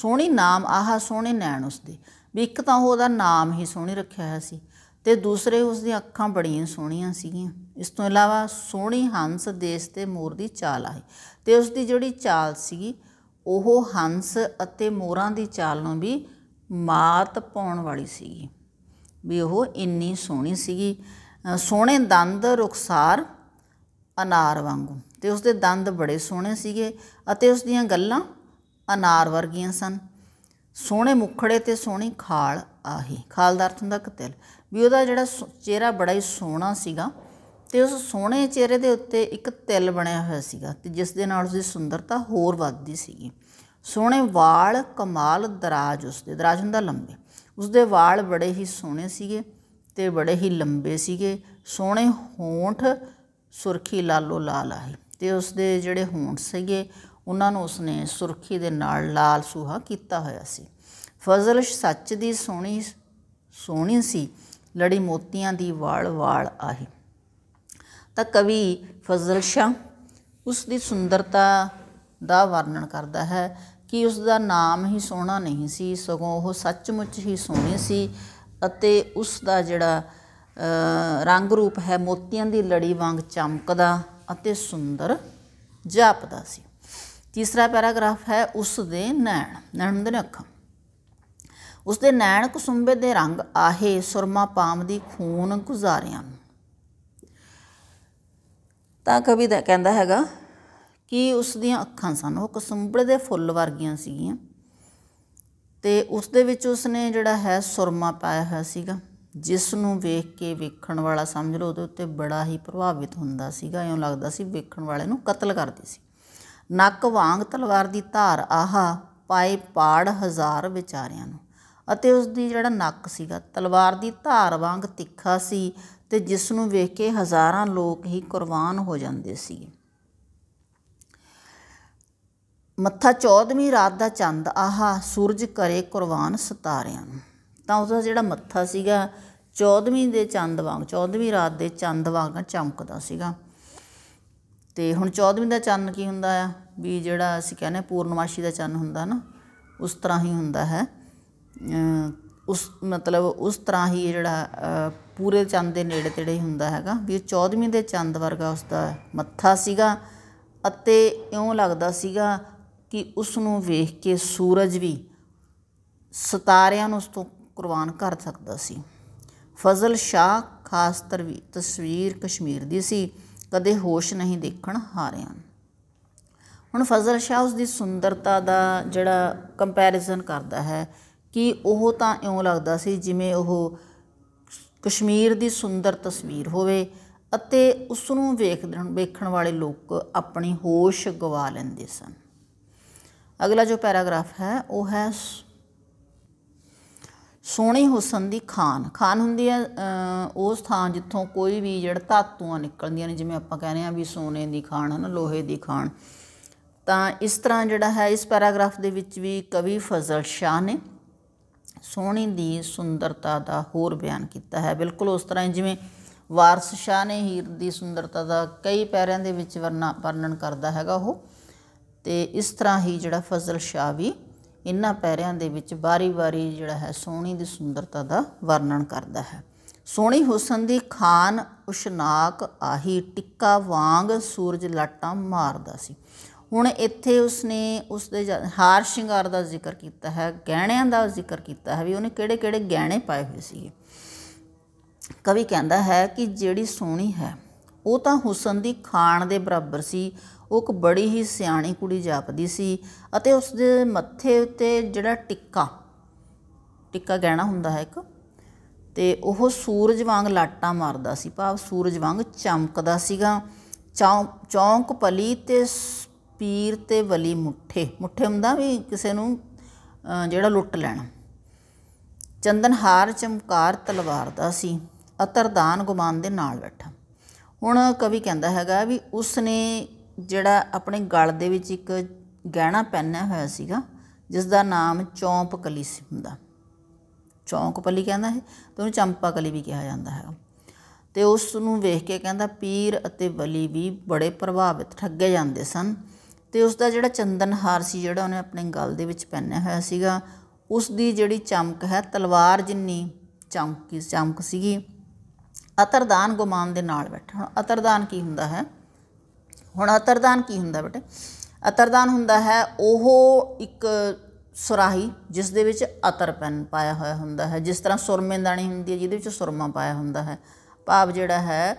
ਸੋਹਣੀ ਨਾਮ ਆਹਾ ਸੋਹਣੇ ਨੈਣ ਦੇ ਵੀ ਇੱਕ ਤਾਂ ਉਹਦਾ ਨਾਮ ਹੀ ਸੋਹਣੀ ਰੱਖਿਆ ਹੋਇਆ ਸੀ ਤੇ ਦੂਸਰੇ ਉਸ ਦੀਆਂ ਅੱਖਾਂ ਬੜੀਆਂ ਸੋਹਣੀਆਂ ਸੀਗੀਆਂ ਇਸ ਤੋਂ ਇਲਾਵਾ ਸੋਹਣੀ ਹੰਸ ਦੇਸ਼ ਤੇ ਮੋਰ ਦੀ ਚਾਲ ਆਈ ਤੇ ਉਸ ਦੀ ਜਿਹੜੀ ਚਾਲ ਸੀਗੀ ਉਹ ਹੰਸ ਅਤੇ ਮੋਰਾਂ ਦੀ ਚਾਲ ਨੂੰ ਵੀ ਮਾਤ ਪਾਉਣ ਵਾਲੀ ਸੀਗੀ ਵੀ ਉਹ ਇੰਨੀ ਸੋਹਣੀ ਸੀਗੀ ਸੋਹਣੇ ਦੰਦ ਰੁਖਸਾਰ ਅਨਾਰ ਵਾਂਗੂ ਤੇ ਉਸ ਦੇ ਦੰਦ ਬੜੇ ਸੋਹਣੇ ਸੀਗੇ ਅਤੇ ਉਸ ਦੀਆਂ ਗੱਲਾਂ ਅਨਾਰ ਵਰਗੀਆਂ ਸਨ ਸੋਹਣੇ ਮੁਖੜੇ ਤੇ ਸੋਹਣੀ ਖਾਲ ਆਹੀ ਖਾਲ ਦਾ ਅਰਥ ਹੁੰਦਾ ਕਤਲ ਵੀ ਉਹਦਾ ਜਿਹੜਾ ਚਿਹਰਾ ਬੜਾ ਹੀ ਸੋਹਣਾ ਸੀਗਾ ਤੇ ਉਸ ਸੋਹਣੇ ਚਿਹਰੇ ਦੇ ਉੱਤੇ ਇੱਕ ਤਿਲ ਬਣਿਆ ਹੋਇਆ ਸੀਗਾ ਤੇ ਜਿਸ ਦੇ ਨਾਲ ਉਸਦੀ ਸੁੰਦਰਤਾ ਹੋਰ ਵੱਧਦੀ ਸੀਗੀ ਸੋਹਣੇ ਵਾਲ ਕਮਾਲ ਦਰਾਜ ਉਸਦੇ ਦਰਾਜ ਹੁੰਦਾ ਲੰਬੇ ਉਸਦੇ ਵਾਲ ਬੜੇ ਹੀ ਸੋਹਣੇ ਸੀਗੇ ਤੇ ਬੜੇ ਹੀ ਲੰਬੇ ਸੀਗੇ ਸੋਹਣੇ ਹੋਂਠ ਸੁਰਖੀ ਲਾਲੋ ਲਾਲ ਆਹੀ ਤੇ ਉਸਦੇ ਜਿਹੜੇ ਹੋਂਠ ਸੀਗੇ ਉਹਨਾਂ ਨੂੰ ਉਸਨੇ ਸੁਰਖੀ ਦੇ ਨਾਲ ਲਾਲ ਸੁਹਾ ਕੀਤਾ ਹੋਇਆ ਸੀ ਫਜ਼ਲ ਸੱਚ ਦੀ ਸੋਹਣੀ ਸੋਹਣੀ ਸੀ ਲੜੀ ਮੋਤੀਆਂ ਦੀ ਵਾਲ ਵਾਲ ਆਹੀ ਤਾਂ ਕਵੀ ਫਜ਼ਲ ਸ਼ਾ ਉਸ ਦੀ ਸੁੰਦਰਤਾ ਦਾ ਵਰਣਨ ਕਰਦਾ ਹੈ ਕਿ ਉਸ ਦਾ ਨਾਮ ਹੀ ਸੋਹਣਾ ਨਹੀਂ ਸੀ ਸਗੋਂ ਉਹ ਸੱਚਮੁੱਚ ਹੀ ਸੋਹਣੀ ਸੀ ਅਤੇ ਉਸ ਦਾ ਜਿਹੜਾ ਰੰਗ ਰੂਪ ਹੈ ਮੋਤੀਆਂ ਦੀ ਲੜੀ ਵਾਂਗ ਚਮਕਦਾ ਅਤੇ ਸੁੰਦਰ ਜਾਪਦਾ ਸੀ ਤੀਸਰਾ ਪੈਰਾਗ੍ਰਾਫ ਹੈ ਉਸ ਦੇ ਨੈਣ ਨੈਣ ਦੇ ਅੱਖ ਉਸ ਦੇ ਨੈਣ ਕੁਸੁੰਬੇ ਦੇ ਰੰਗ ਆਹੇ ਸੁਰਮਾ ਪਾਮ ਦੀ ਖੂਨ ਗੁਜ਼ਾਰਿਆਂ ਤਾਂ ਕਵੀ ਦਾ ਕਹਿੰਦਾ ਹੈਗਾ ਕਿ ਉਸ ਦੀਆਂ ਅੱਖਾਂ ਸਨ ਉਹ ਕੁਸੁੰਬੜੇ ਦੇ ਫੁੱਲ ਵਰਗੀਆਂ ਸੀਗੀਆਂ ਤੇ ਉਸ ਦੇ ਵਿੱਚ ਉਸ ਨੇ ਜਿਹੜਾ ਹੈ ਸੁਰਮਾ ਪਾਇਆ ਹੋਇਆ ਸੀਗਾ ਜਿਸ ਨੂੰ ਵੇਖ ਕੇ ਵੇਖਣ ਵਾਲਾ ਸਮਝ ਲਓ ਉਹਦੇ ਉੱਤੇ ਬੜਾ ਹੀ ਪ੍ਰਭਾਵਿਤ ਹੁੰਦਾ ਸੀਗਾ ਐਂ ਲੱਗਦਾ ਸੀ ਵੇਖਣ ਵਾਲੇ ਨੂੰ ਕਤਲ ਕਰਦੀ ਸੀ ਨੱਕ ਵਾਂਗ ਤਲਵਾਰ ਦੀ ਧਾਰ ਆਹਾ ਪਾਏ ਪਾੜ ਹਜ਼ਾਰ ਵਿਚਾਰਿਆਂ ਨੂੰ ਅਤੇ ਉਸ ਦੀ ਜਿਹੜਾ ਨੱਕ ਸੀਗਾ ਤਲਵਾਰ ਦੀ ਧਾਰ ਵਾਂਗ ਤਿੱਖਾ ਸੀ ਤੇ ਜਿਸ ਨੂੰ ਵੇਖ ਕੇ ਹਜ਼ਾਰਾਂ ਲੋਕ ਹੀ ਕੁਰਬਾਨ ਹੋ ਜਾਂਦੇ ਸੀ ਮੱਥਾ 14ਵੀਂ ਰਾਤ ਦਾ ਚੰਦ ਆਹਾ ਸੂਰਜ ਕਰੇ ਕੁਰਬਾਨ ਸਤਾਰਿਆਂ ਨੂੰ ਤਾਂ ਉਸ ਦਾ ਜਿਹੜਾ ਮੱਥਾ ਸੀਗਾ 14ਵੀਂ ਦੇ ਚੰਦ ਵਾਂਗ 14ਵੀਂ ਰਾਤ ਦੇ ਚੰਦ ਵਾਂਗ ਚਮਕਦਾ ਸੀਗਾ ਤੇ ਹੁਣ 14ਵੀਂ ਦਾ ਚੰਨ ਕੀ ਹੁੰਦਾ ਆ ਵੀ ਜਿਹੜਾ ਅਸੀਂ ਕਹਿੰਦੇ ਪੂਰਨਮਾਸ਼ੀ ਦਾ ਚੰਨ ਹੁੰਦਾ ਨਾ ਉਸ ਤਰ੍ਹਾਂ ਹੀ ਹੁੰਦਾ ਹੈ ਉਸ ਮਤਲਬ ਉਸ ਤਰ੍ਹਾਂ ਹੀ ਜਿਹੜਾ ਪੂਰੇ ਚੰਦ ਦੇ ਨੇੜੇ ਤੇੜੇ ਹੁੰਦਾ ਹੈਗਾ ਵੀ 14ਵੀਂ ਦੇ ਚੰਦ ਵਰਗਾ ਉਸ ਦਾ ਮੱਥਾ ਸੀਗਾ ਅਤੇ ਇਉਂ ਲੱਗਦਾ ਸੀਗਾ ਕਿ ਉਸ ਨੂੰ ਵੇਖ ਕੇ ਸੂਰਜ ਵੀ ਸਤਾਰਿਆਂ ਨੂੰ ਉਸ ਤੋਂ ਕੁਰਬਾਨ ਕਰ ਸਕਦਾ ਸੀ ਫਜ਼ਲ ਸ਼ਾਹ ਖਾਸ ਤਸਵੀਰ ਕਸ਼ਮੀਰ ਦੀ ਸੀ ਕਦੇ ਹੋਸ਼ ਨਹੀਂ ਦੇਖਣ ਹਾਰਿਆਂ ਹੁਣ ਫਜ਼ਲ ਸ਼ਾਹ ਉਸ ਦੀ ਸੁੰਦਰਤਾ ਦਾ ਜਿਹੜਾ ਕੰਪੈਰੀਜ਼ਨ ਕਰਦਾ ਹੈ ਕਿ ਉਹ ਤਾਂ ਇਉਂ ਲੱਗਦਾ ਸੀ ਜਿਵੇਂ ਉਹ ਕਸ਼ਮੀਰ ਦੀ ਸੁੰਦਰ ਤਸਵੀਰ ਹੋਵੇ ਅਤੇ ਉਸ ਨੂੰ ਵੇਖਣ ਵਾਲੇ ਲੋਕ ਆਪਣੀ ਹੋਸ਼ ਗਵਾ ਲੈਂਦੇ ਸਨ ਅਗਲਾ ਜੋ ਪੈਰਾਗ੍ਰਾਫ ਹੈ ਉਹ ਹੈ ਸੋਹਣੇ ਹੁਸਨ ਦੀ ਖਾਨ ਖਾਨ ਹੁੰਦੀ ਹੈ ਉਸ ਥਾਂ ਜਿੱਥੋਂ ਕੋਈ ਵੀ ਜੜ ਧਾਤੂਆਂ ਨਿਕਲਦੀਆਂ ਨੇ ਜਿਵੇਂ ਆਪਾਂ ਕਹਿੰਦੇ ਆ ਵੀ ਸੋਨੇ ਦੀ ਖਾਨ ਹਨ ਲੋਹੇ ਦੀ ਖਾਨ ਤਾਂ ਇਸ ਤਰ੍ਹਾਂ ਜਿਹੜਾ ਹੈ ਇਸ ਪੈਰਾਗ੍ਰਾਫ ਦੇ ਵਿੱਚ ਵੀ ਕਵੀ ਫਜ਼ਲ ਸ਼ਾਹ ਨੇ ਸੋਹਣੀ ਦੀ ਸੁੰਦਰਤਾ ਦਾ ਹੋਰ ਬਿਆਨ ਕੀਤਾ ਹੈ ਬਿਲਕੁਲ ਉਸ ਤਰ੍ਹਾਂ ਜਿਵੇਂ ਵਾਰਸ ਸ਼ਾਹ ਨੇ ਹੀਰ ਦੀ ਸੁੰਦਰਤਾ ਦਾ ਕਈ ਪੈਰਿਆਂ ਦੇ ਵਿੱਚ ਵਰਣਨ ਕਰਦਾ ਹੈਗਾ ਉਹ ਤੇ ਇਸ ਤਰ੍ਹਾਂ ਹੀ ਜਿਹੜਾ ਫਜ਼ਲ ਸ਼ਾਹ ਵੀ ਇਹਨਾਂ ਪੈਰਿਆਂ ਦੇ ਵਿੱਚ ਬਾਰੀ-ਬਾਰੀ ਜਿਹੜਾ ਹੈ ਸੋਹਣੀ ਦੀ ਸੁੰਦਰਤਾ ਦਾ ਵਰਣਨ ਕਰਦਾ ਹੈ ਸੋਹਣੀ ਹੁਸਨ ਦੀ ਖਾਨ ਉਸ਼ਨਾਕ ਆਹੀ ਟਿੱਕਾ ਵਾਂਗ ਸੂਰਜ ਲਾਟਾਂ ਮਾਰਦਾ ਸੀ ਹੁਣ ਇੱਥੇ ਉਸਨੇ ਉਸ ਦੇ ਹਾਰ ਸ਼ਿੰਗਾਰ ਦਾ ਜ਼ਿਕਰ ਕੀਤਾ ਹੈ ਗਹਿਣਿਆਂ ਦਾ ਜ਼ਿਕਰ ਕੀਤਾ ਹੈ ਵੀ ਉਹਨੇ ਕਿਹੜੇ-ਕਿਹੜੇ ਗਹਿਣੇ ਪਾਏ ਹੋਏ ਸੀ ਕਵੀ ਕਹਿੰਦਾ ਹੈ ਕਿ ਜਿਹੜੀ ਸੋਹਣੀ ਹੈ ਉਹ ਤਾਂ ਹੁਸਨ ਦੀ ਖਾਨ ਦੇ ਬਰਾਬਰ ਸੀ ਉਹ ਇੱਕ ਬੜੀ ਹੀ ਸਿਆਣੀ ਕੁੜੀ ਜਾਪਦੀ ਸੀ ਅਤੇ ਉਸ ਦੇ ਮੱਥੇ ਉੱਤੇ ਜਿਹੜਾ ਟਿੱਕਾ ਟਿੱਕਾ ਗਹਿਣਾ ਹੁੰਦਾ ਹੈ ਇੱਕ ਤੇ ਉਹ ਸੂਰਜ ਵਾਂਗ ਲਾਟਾਂ ਮਾਰਦਾ ਸੀ ਭਾਵ ਸੂਰਜ ਵਾਂਗ ਚਮਕਦਾ ਸੀਗਾ ਚੌਂਕ ਪਲੀ ਤੇ ਪੀਰ ਤੇ ਵਲੀ ਮੁੱਠੇ ਮੁੱਠੇ ਹੁੰਦਾ ਵੀ ਕਿਸੇ ਨੂੰ ਜਿਹੜਾ ਲੁੱਟ ਲੈਣਾ ਚੰਦਨ ਹਾਰ ਚਮਕਾਰ ਤਲਵਾਰ ਦਾ ਸੀ ਅਤਰਦਾਨ ਗੁਮਾਨ ਦੇ ਨਾਲ ਬੈਠਾ ਹੁਣ ਕਵੀ ਕਹਿੰਦਾ ਹੈਗਾ ਵੀ ਉਸਨੇ ਜਿਹੜਾ ਆਪਣੇ ਗਲ ਦੇ ਵਿੱਚ ਇੱਕ ਗਹਿਣਾ ਪਹਿਨਿਆ ਹੋਇਆ ਸੀਗਾ ਜਿਸ ਦਾ ਨਾਮ ਚੌਂਪ ਕਲੀ ਸੀ ਹੁੰਦਾ ਚੌਂਕ ਪੱਲੀ ਕਹਿੰਦਾ ਹੈ ਤੇ ਉਹਨੂੰ ਚੰਪਾ ਕਲੀ ਵੀ ਕਿਹਾ ਜਾਂਦਾ ਹੈ ਤੇ ਉਸ ਨੂੰ ਵੇਖ ਕੇ ਕਹਿੰਦਾ ਪੀਰ ਅਤੇ ਵਲੀ ਵੀ ਬੜੇ ਪ੍ਰਭਾਵਿਤ ਠੱਗੇ ਜਾਂਦੇ ਸਨ ਤੇ ਉਸ ਦਾ ਜਿਹੜਾ ਚੰਦਨ ਹਾਰ ਸੀ ਜਿਹੜਾ ਉਹਨੇ ਆਪਣੇ ਗਲ ਦੇ ਵਿੱਚ ਪਹਿਨਿਆ ਹੋਇਆ ਸੀਗਾ ਉਸ ਦੀ ਜਿਹੜੀ ਚਮਕ ਹੈ ਤਲਵਾਰ ਜਿੰਨੀ ਚਮਕੀ ਚਮਕ ਸੀਗੀ ਅਤਰਦਾਨ ਗੁਮਾਨ ਦੇ ਨਾਲ ਬੈਠਾ ਹੁਣ ਅਤਰਦਾਨ ਕੀ ਹੁੰਦਾ ਹੈ ਹੁਣ ਅਤਰਦਾਨ ਕੀ ਹੁੰਦਾ ਬਟਾ ਅਤਰਦਾਨ ਹੁੰਦਾ ਹੈ ਉਹ ਇੱਕ ਸੁਰਾਹੀ ਜਿਸ ਦੇ ਵਿੱਚ ਅਤਰ ਪੈਨ ਪਾਇਆ ਹੋਇਆ ਹੁੰਦਾ ਹੈ ਜਿਸ ਤਰ੍ਹਾਂ ਸੁਰਮੇ ਦਾਣੀ ਹੁੰਦੀ ਹੈ ਜਿਹਦੇ ਵਿੱਚ ਸੁਰਮਾ ਪਾਇਆ ਹੁੰਦਾ ਹੈ ਭਾਵ ਜਿਹੜਾ ਹੈ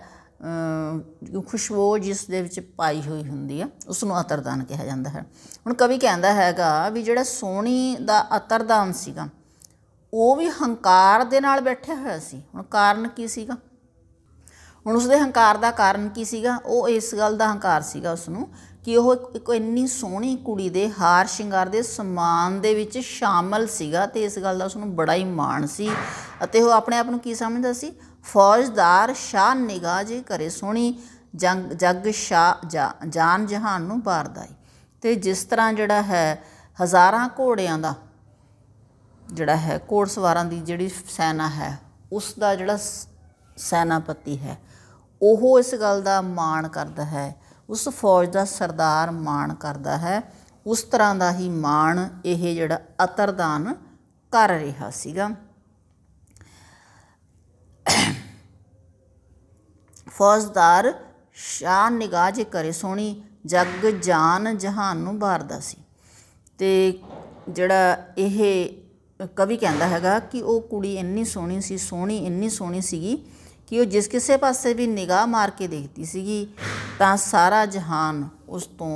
ਖੁਸ਼ਬੂ ਜਿਸ ਦੇ ਵਿੱਚ ਪਾਈ ਹੋਈ ਹੁੰਦੀ ਆ ਉਸ ਨੂੰ ਅਤਰਦਾਨ ਕਿਹਾ ਜਾਂਦਾ ਹੈ ਹੁਣ ਕਵੀ ਕਹਿੰਦਾ ਹੈਗਾ ਵੀ ਜਿਹੜਾ ਸੋਣੀ ਦਾ ਅਤਰਦਾਨ ਸੀਗਾ ਉਹ ਵੀ ਹੰਕਾਰ ਦੇ ਨਾਲ ਬੈਠਿਆ ਹੋਇਆ ਸੀ ਹੁਣ ਕਾਰਨ ਕੀ ਸੀਗਾ ਹੁਣ ਉਸ ਦੇ ਹੰਕਾਰ ਦਾ ਕਾਰਨ ਕੀ ਸੀਗਾ ਉਹ ਇਸ ਗੱਲ ਦਾ ਹੰਕਾਰ ਸੀਗਾ ਉਸ ਨੂੰ ਕਿ ਉਹ ਇੱਕ ਇੰਨੀ ਸੋਹਣੀ ਕੁੜੀ ਦੇ ਹਾਰ ਸ਼ਿੰਗਾਰ ਦੇ ਸਮਾਨ ਦੇ ਵਿੱਚ ਸ਼ਾਮਲ ਸੀਗਾ ਤੇ ਇਸ ਗੱਲ ਦਾ ਉਸ ਨੂੰ ਬੜਾ ਹੀ ਮਾਣ ਸੀ ਅਤੇ ਉਹ ਆਪਣੇ ਆਪ ਨੂੰ ਕੀ ਸਮਝਦਾ ਸੀ ਫੌਜਦਾਰ ਸ਼ਾਹ ਨਿਗਾਹ ਜੇ ਕਰੇ ਸੋਹਣੀ ਜੰਗ ਜੱਗ ਸ਼ਾ ਜਾਨ ਜਹਾਨ ਨੂੰ ਬਾਰਦਾ ਤੇ ਜਿਸ ਤਰ੍ਹਾਂ ਜਿਹੜਾ ਹੈ ਹਜ਼ਾਰਾਂ ਘੋੜਿਆਂ ਦਾ ਜਿਹੜਾ ਹੈ ਘੋੜਸਵਾਰਾਂ ਦੀ ਜਿਹੜੀ ਸੈਨਾ ਹੈ ਉਸ ਦਾ ਜਿਹੜਾ ਸੈਨਾਪਤੀ ਹੈ ਉਹ ਇਸ ਗੱਲ ਦਾ ਮਾਣ ਕਰਦਾ ਹੈ ਉਸ ਫੌਜ ਦਾ ਸਰਦਾਰ ਮਾਣ ਕਰਦਾ ਹੈ ਉਸ ਤਰ੍ਹਾਂ ਦਾ ਹੀ ਮਾਣ ਇਹ ਜਿਹੜਾ ਅਤਰਦਾਨ ਕਰ ਰਿਹਾ ਸੀਗਾ ਫੌਜਦਾਰ ਸ਼ਾਨ ਨਿਗਾਹ ਜੇ ਕਰੇ ਸੋਣੀ ਜੱਗ ਜਾਨ ਜਹਾਨ ਨੂੰ ਭਾਰਦਾ ਸੀ ਤੇ ਜਿਹੜਾ ਇਹ ਕਵੀ ਕਹਿੰਦਾ ਹੈਗਾ ਕਿ ਉਹ ਕੁੜੀ ਇੰਨੀ ਸੋਹਣੀ ਸੀ ਸੋਹਣੀ ਇੰਨੀ ਸੋਹਣੀ ਸੀਗੀ ਕਿ ਉਹ ਜਿਸ ਕਿਸੇ ਪਾਸੇ ਵੀ ਨਿਗਾਹ ਮਾਰ ਕੇ ਦੇਖਦੀ ਸੀਗੀ ਤਾਂ ਸਾਰਾ ਜਹਾਨ ਉਸ ਤੋਂ